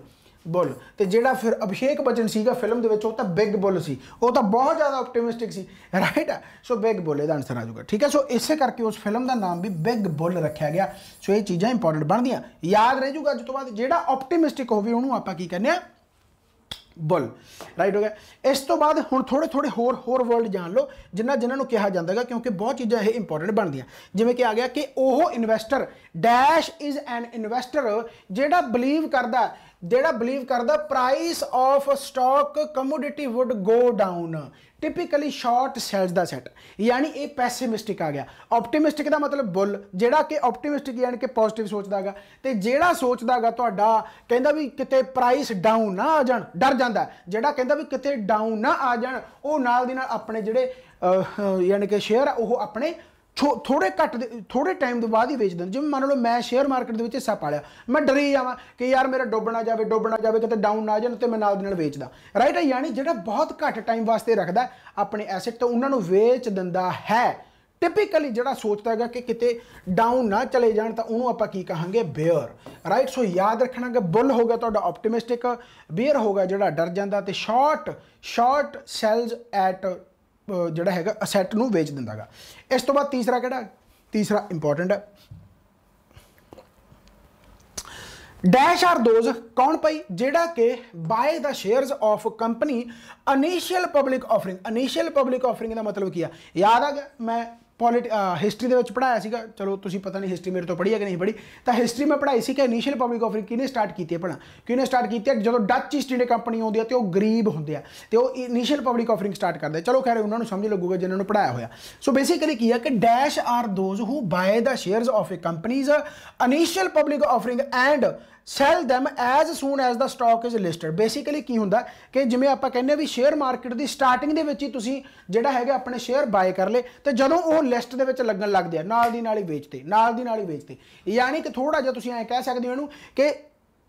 ਬੁੱਲ ਤੇ ਜਿਹੜਾ ਫਿਰ ਅਭਿਸ਼ੇਕ ਬਚਨ ਸੀਗਾ ਫਿਲਮ ਦੇ ਵਿੱਚ ਉਹ ਤਾਂ ਬਿਗ ਬੁੱਲ ਸੀ ਉਹ ਤਾਂ ਬਹੁਤ ਜ਼ਿਆਦਾ ਆਪਟੀਮਿਸਟਿਕ ਸੀ ਰਾਈਟ ਸੋ ਬਿਗ ਬੁੱਲ ਇਹਦਾ ਆਨਸਰ ਆ ਜਾਊਗਾ ਠੀਕ ਹੈ ਸੋ ਇਸੇ ਕਰਕੇ ਉਸ ਫਿਲਮ ਦਾ ਨਾਮ ਵੀ ਬਿਗ ਬੁੱਲ ਰੱਖਿਆ ਗਿਆ ਸੋ ਇਹ ਚੀਜ਼ਾਂ ਇੰਪੋਰਟੈਂਟ ਬਣਦੀਆਂ ਯਾਦ ਰਹਿ ਜਾਊਗਾ ਅੱਜ ਤੋਂ ਬਾਅਦ ਜਿਹੜਾ ਆਪਟੀਮਿਸਟਿਕ ਹੋਵੇ ਉਹਨੂੰ ਆਪਾਂ ਕੀ ਕਹਿੰਦੇ ਆ ਬੁੱਲ ਰਾਈਟ ਹੋ ਗਿਆ ਇਸ ਤੋਂ ਬਾਅਦ ਹੁਣ ਥੋੜੇ ਥੋੜੇ ਹੋਰ ਹੋਰ ਵਰਲਡ ਜਾਣ ਲਓ ਜਿੰਨਾ ਜਿਨ੍ਹਾਂ ਨੂੰ ਕਿਹਾ ਜਾਂਦਾਗਾ ਕਿਉਂਕਿ ਬਹੁਤ ਚੀਜ਼ਾਂ ਇਹ ਇੰਪੋਰਟੈਂਟ ਬਣਦੀਆਂ ਜਿਵੇਂ ਕਿ ਆ ਗਿਆ ਕਿ ਉਹ investor dash is an investor ਜਿਹੜਾ ਬਲੀਵ ਕਰਦਾ ਜਿਹੜਾ ਬਲੀਵ ਕਰਦਾ price of stock commodity would go down typically short sales ਦਾ ਸੈਟ ਯਾਨੀ ਇਹ ਪੈਸੀਮਿਸਟਿਕ ਆ ਗਿਆ ਆਪਟੀਮਿਸਟਿਕ ਦਾ ਮਤਲਬ ਬੁੱਲ ਜਿਹੜਾ ਕਿ ਆਪਟੀਮਿਸਟਿਕ ਯਾਨੀ ਕਿ ਪੋਜ਼ਿਟਿਵ ਸੋਚਦਾਗਾ ਤੇ ਜਿਹੜਾ ਸੋਚਦਾਗਾ ਤੁਹਾਡਾ ਕਹਿੰਦਾ ਵੀ ਕਿਤੇ ਪ੍ਰਾਈਸ ਡਾਊਨ ਨਾ ਆ ਜਾਣ ਡਰ ਜਾਂਦਾ ਜਿਹੜਾ ਕਹਿੰਦਾ ਵੀ ਕਿਤੇ ਡਾਊਨ ਨਾ ਆ ਜਾਣ ਉਹ ਨਾਲ ਦੀ ਨਾਲ ਆਪਣੇ ਜਿਹੜੇ ਯਾਨੀ ਕਿ ਸ਼ੇਅਰ ਉਹ ਆਪਣੇ ਥੋੜੇ ਘੱਟ ਥੋੜੇ ਟਾਈਮ ਦੇ ਬਾਅਦ ਹੀ ਵੇਚ ਦਿੰਦੇ ਜਿਵੇਂ ਮੰਨ ਲਓ ਮੈਂ ਸ਼ੇਅਰ ਮਾਰਕੀਟ ਦੇ ਵਿੱਚ ਹਿੱਸਾ ਪਾ ਲਿਆ ਮੈਂ ਡਰੀ ਜਾਵਾਂ ਕਿ ਯਾਰ ਮੇਰਾ ਡੋਬਣਾ ਜਾਵੇ ਡੋਬਣਾ ਜਾਵੇ ਕਿਤੇ ਡਾਊਨ ਨਾ ਜਾਣ ਤੇ ਮੈਂ ਨਾਲ ਦੇ ਨਾਲ ਵੇਚਦਾ ਰਾਈਟ ਹੈ ਯਾਨੀ ਜਿਹੜਾ ਬਹੁਤ ਘੱਟ ਟਾਈਮ ਵਾਸਤੇ ਰੱਖਦਾ ਆਪਣੇ ਐਸੈਟ ਤਾਂ ਉਹਨਾਂ ਨੂੰ ਵੇਚ ਦਿੰਦਾ ਹੈ ਟਿਪੀਕਲੀ ਜਿਹੜਾ ਸੋਚਦਾ ਹੈਗਾ ਕਿ ਕਿਤੇ ਡਾਊਨ ਨਾ ਚਲੇ ਜਾਣ ਤਾਂ ਉਹਨੂੰ ਆਪਾਂ ਕੀ ਕਹਾਂਗੇ ਬੇਅਰ ਰਾਈਟ ਸੋ ਯਾਦ ਰੱਖਣਾ ਕਿ ਬੁੱਲ ਹੋਗਾ ਤੁਹਾਡਾ ਆਪਟੀਮਿਸਟਿਕ ਬੇਅਰ ਹੋਗਾ ਜਿਹੜਾ ਡਰ ਜਾਂਦਾ ਤੇ ਸ਼ਾਰਟ ਸ਼ਾਰਟ ਸੈਲਸ ਐਟ ਜਿਹੜਾ ਹੈਗਾ ਅਸੈਟ ਨੂੰ ਵੇਚ ਦਿੰਦਾਗਾ ਇਸ ਤੋਂ ਬਾਅਦ ਤੀਸਰਾ ਕਿਹੜਾ ਤੀਸਰਾ ਇੰਪੋਰਟੈਂਟ ਹੈ ਡੈਸ਼ ਆਰ ਦੋਜ਼ ਕੌਣ ਪਈ ਜਿਹੜਾ ਕਿ buy the shares of company initial public offering initial public offering ਦਾ ਮਤਲਬ ਕੀ ਆ ਯਾਦ ਆ ਗਿਆ ਮੈਂ ਪੋਲਿਟ ਹਿਸਟਰੀ ਦੇ ਵਿੱਚ ਪੜਾਇਆ ਸੀਗਾ ਚਲੋ ਤੁਸੀਂ ਪਤਾ ਨਹੀਂ ਹਿਸਟਰੀ ਮੇਰੇ ਤੋਂ ਪੜ੍ਹੀ ਹੈ ਕਿ ਨਹੀਂ ਪੜ੍ਹੀ ਤਾਂ ਹਿਸਟਰੀ ਮੈਂ ਪੜਾਈ ਸੀ ਕਿ ਇਨੀਸ਼ੀਅਲ ਪਬਲਿਕ ਆਫਰਿੰਗ ਕਿਨੇ ਸਟਾਰਟ ਕੀਤੀ ਹੈ ਭਲਾ ਕਿਨੇ ਸਟਾਰਟ ਕੀਤੀ ਹੈ ਜਦੋਂ ਡੱਚ ਈਸਟ ਇੰਡੀਆ ਕੰਪਨੀ ਆਉਂਦੀ ਹੈ ਤੇ ਉਹ ਗਰੀਬ ਹੁੰਦੇ ਆ ਤੇ ਉਹ ਇਨੀਸ਼ੀਅਲ ਪਬਲਿਕ ਆਫਰਿੰਗ ਸਟਾਰਟ ਕਰਦੇ ਚਲੋ ਖੈਰ ਉਹਨਾਂ ਨੂੰ ਸਮਝ ਲੱਗੂਗਾ ਜਿਨ੍ਹਾਂ ਨੂੰ ਪੜਾਇਆ ਹੋਇਆ ਸੋ ਬੇਸਿਕਲੀ ਕੀ ਹੈ ਕਿ dash are those who buy the shares of a companies initial public offering and sell them as soon as the stock is listed basically ਕੀ ਹੁੰਦਾ ਕਿ ਜਿਵੇਂ ਆਪਾਂ ਕਹਿੰਦੇ ਵੀ ਸ਼ੇਅਰ ਮਾਰਕੀਟ ਦੀ ਸਟਾਰਟਿੰਗ ਦੇ ਵਿੱਚ ਹੀ ਤੁਸੀਂ ਜਿਹੜਾ ਹੈਗਾ ਆਪਣੇ ਸ਼ੇਅਰ ਬਾਏ ਕਰ ਲੇ ਤੇ ਜਦੋਂ ਉਹ ਲਿਸਟ ਦੇ ਵਿੱਚ ਲੱਗਣ ਲੱਗਦੇ ਆ ਨਾਲ ਦੀ ਨਾਲ ਹੀ ਵੇਚਦੇ ਨਾਲ ਦੀ ਨਾਲ ਹੀ ਵੇਚਦੇ ਯਾਨੀ ਕਿ ਥੋੜਾ ਜਿਹਾ ਤੁਸੀਂ ਐ ਕਹਿ ਸਕਦੇ ਹੋ ਇਹਨੂੰ ਕਿ